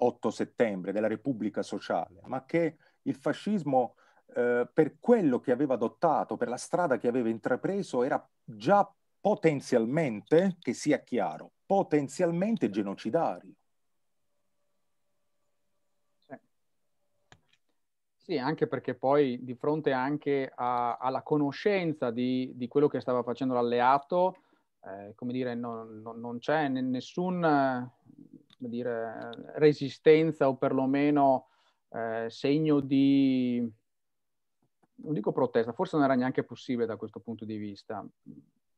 8 settembre, della Repubblica Sociale, ma che il fascismo eh, per quello che aveva adottato, per la strada che aveva intrapreso, era già potenzialmente, che sia chiaro, potenzialmente genocidario. Sì, anche perché poi di fronte anche a, alla conoscenza di, di, quello che stava facendo l'alleato, eh, come dire, non, non, non c'è nessun, come dire, resistenza o perlomeno eh, segno di, non dico protesta, forse non era neanche possibile da questo punto di vista,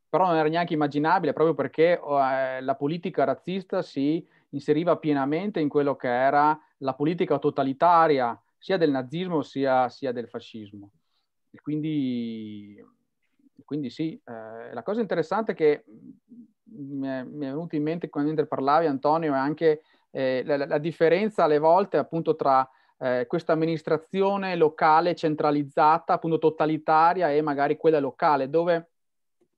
però non era neanche immaginabile proprio perché oh, eh, la politica razzista si inseriva pienamente in quello che era la politica totalitaria sia del nazismo sia, sia del fascismo. E quindi quindi sì, eh, la cosa interessante che mm, mi è, mi è venuta in mente quando parlavi Antonio è anche eh, la, la, differenza alle volte appunto tra eh, questa amministrazione locale centralizzata, appunto totalitaria e magari quella locale dove,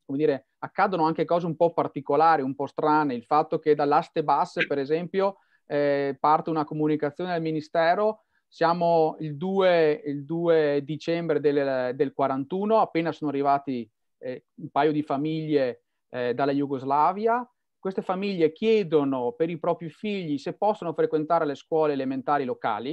come dire, accadono anche cose un po' particolari, un po' strane. Il fatto che dall'aste basse, per esempio, eh, parte una comunicazione al Ministero, siamo il 2, il 2 dicembre del, del 41, appena sono arrivati eh, un paio di famiglie eh, dalla Jugoslavia. Queste famiglie chiedono per i propri figli se possono frequentare le scuole elementari locali,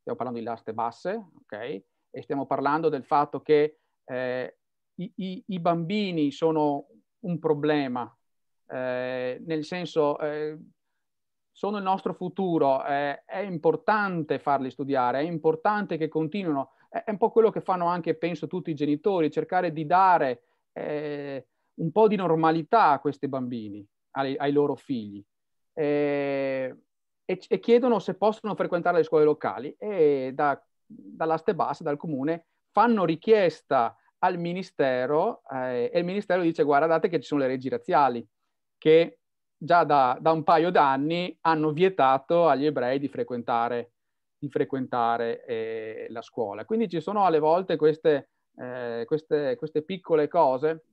stiamo parlando di laste basse, ok? E stiamo parlando del fatto che eh, i, i, i, bambini sono un problema, eh, nel senso eh, sono il nostro futuro, eh, è importante farli studiare, è importante che continuino, è, un po' quello che fanno anche, penso, tutti i genitori, cercare di dare eh, un po' di normalità a questi bambini, ai, ai loro figli, eh, e, e, chiedono se possono frequentare le scuole locali e da, dall'aste bassa, dal comune, fanno richiesta al ministero eh, e il ministero dice guardate che ci sono le leggi razziali che già da, da un paio d'anni hanno vietato agli ebrei di frequentare, di frequentare eh, la scuola. Quindi ci sono alle volte queste eh, queste, queste, piccole cose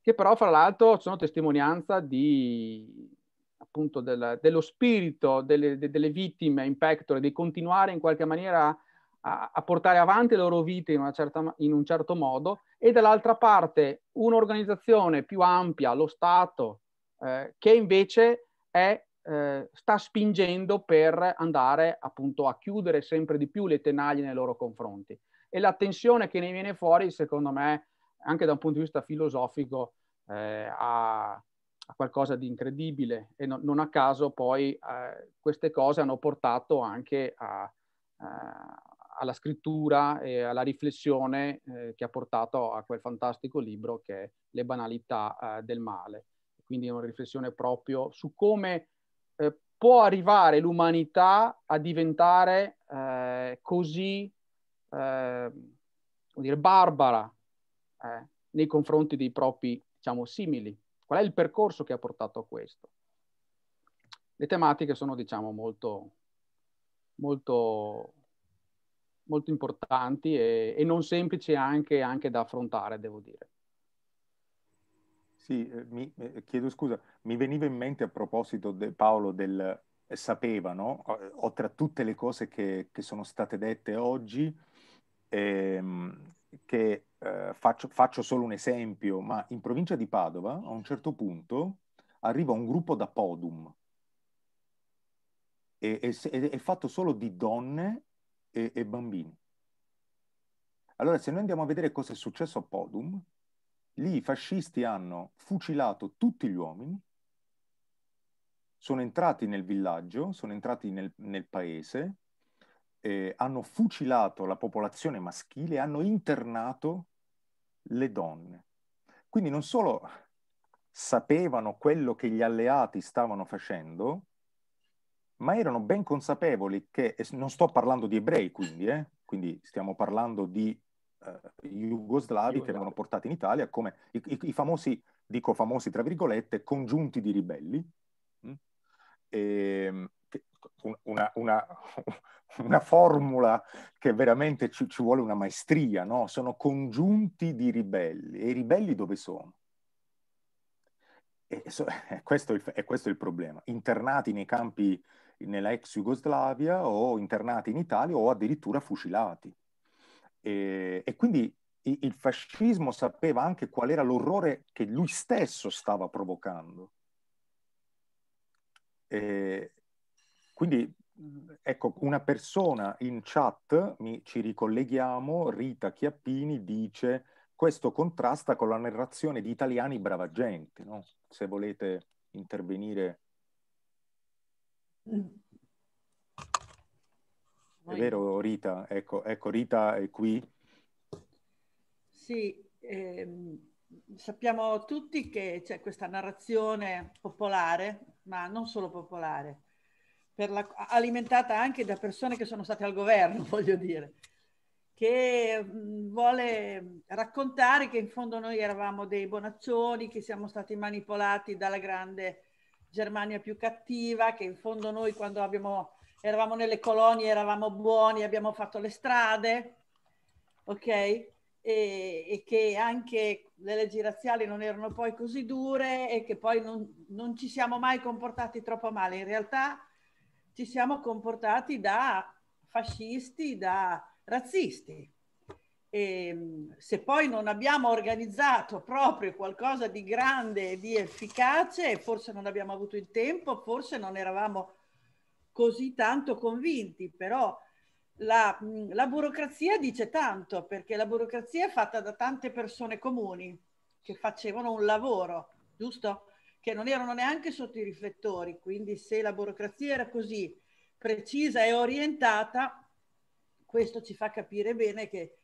che però fra l'altro sono testimonianza di, appunto, del, dello spirito delle, de, delle, vittime in pectore, di continuare in qualche maniera a, a portare avanti le loro vite in, certa, in un certo modo e dall'altra parte un'organizzazione più ampia, lo Stato, eh, che invece è, eh, sta spingendo per andare appunto a chiudere sempre di più le tenaglie nei loro confronti e la tensione che ne viene fuori, secondo me, anche da un punto di vista filosofico, eh, ha, ha, qualcosa di incredibile e no, non a caso poi eh, queste cose hanno portato anche a, a, eh, alla scrittura e alla riflessione eh, che ha portato a quel fantastico libro che è Le banalità eh, del male. Quindi è una riflessione proprio su come eh, può arrivare l'umanità a diventare così eh, dire, barbara eh, nei confronti dei propri diciamo, simili. Qual è il percorso che ha portato a questo? Le tematiche sono diciamo, molto, molto, molto importanti e, e non semplici anche, anche da affrontare, devo dire. Sì, eh, mi, eh, chiedo scusa, mi veniva in mente a proposito, de Paolo, del eh, sapevano, o tra tutte le cose che, che sono state dette oggi, ehm, che eh, faccio, faccio, solo un esempio, ma in provincia di Padova a un certo punto arriva un gruppo da Podum, e, e, è fatto solo di donne e, e bambini. Allora, se noi andiamo a vedere cosa è successo a Podum, lì i fascisti hanno fucilato tutti gli uomini, sono entrati nel villaggio, sono entrati nel, nel paese, eh, hanno fucilato la popolazione maschile, hanno internato le donne. Quindi non solo sapevano quello che gli alleati stavano facendo, ma erano ben consapevoli che, e non sto parlando di ebrei quindi, eh, quindi stiamo parlando di eh, jugoslavi che avevano portati in Italia come i, i, i, famosi, dico famosi tra virgolette, congiunti di ribelli. Mm? E, ehm, una, una, una, formula che veramente ci, ci vuole una maestria, no? sono congiunti di ribelli. E i ribelli dove sono? E so, è, questo il, è questo il problema. Internati nei campi nella ex Jugoslavia o internati in Italia o addirittura fucilati. E, e quindi il, il fascismo sapeva anche qual era l'orrore che lui stesso stava provocando. E, quindi ecco, una persona in chat, mi, ci ricolleghiamo, Rita Chiappini dice questo contrasta con la narrazione di italiani brava gente, no? se volete intervenire. È vero Rita, ecco, ecco Rita è qui. Sì, ehm, sappiamo tutti che c'è questa narrazione popolare, ma non solo popolare, la, alimentata anche da persone che sono state al governo, voglio dire, che vuole raccontare che in fondo noi eravamo dei bonaccioni, che siamo stati manipolati dalla grande Germania più cattiva, che in fondo noi quando abbiamo, eravamo nelle colonie eravamo buoni, abbiamo fatto le strade, ok? E, e che anche le leggi razziali non erano poi così dure e che poi non, non ci siamo mai comportati troppo male. In realtà ci siamo comportati da fascisti, da razzisti. E ehm, se poi non abbiamo organizzato proprio qualcosa di grande e di efficace, forse non abbiamo avuto il tempo, forse non eravamo così tanto convinti, però la, mm, la burocrazia dice tanto, perché la burocrazia è fatta da tante persone comuni che facevano un lavoro, giusto? che non erano neanche sotto i riflettori, quindi se la burocrazia era così precisa e orientata, questo ci fa capire bene che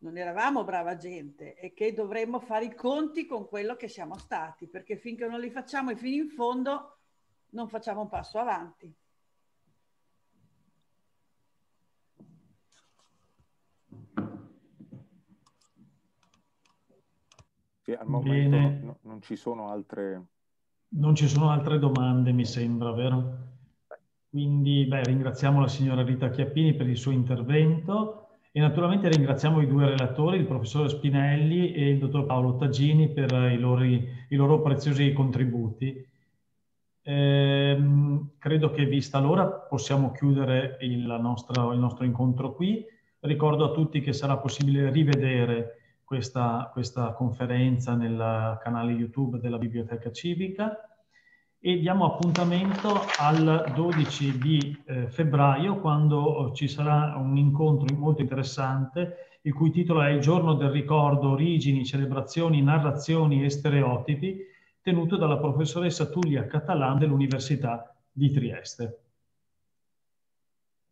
non eravamo brava gente e che dovremmo fare i conti con quello che siamo stati, perché finché non li facciamo e fino in fondo non facciamo un passo avanti. Sì, al momento Bene. non ci sono altre non ci sono altre domande, mi sembra, vero? Quindi beh, ringraziamo la signora Rita Chiappini per il suo intervento e naturalmente ringraziamo i due relatori, il professore Spinelli e il dottor Paolo Tagini, per i loro, i loro preziosi contributi. Ehm, credo che vista l'ora possiamo chiudere il nostro, il nostro incontro qui. Ricordo a tutti che sarà possibile rivedere questa, questa conferenza nel canale YouTube della Biblioteca Civica e diamo appuntamento al 12 di eh, febbraio quando oh, ci sarà un incontro molto interessante il cui titolo è Il giorno del ricordo, origini, celebrazioni, narrazioni e stereotipi tenuto dalla professoressa Tullia Catalan dell'Università di Trieste.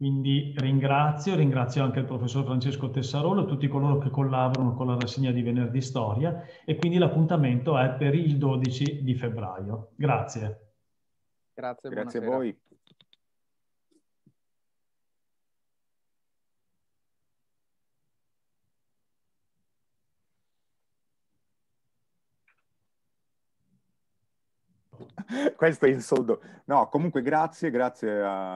Quindi ringrazio, ringrazio anche il professor Francesco Tessarolo e tutti coloro che collaborano con la rassegna di venerdì storia e quindi l'appuntamento è per il 12 di febbraio. Grazie. Grazie, Grazie a voi. Questo è il soldo. No, comunque grazie, grazie a...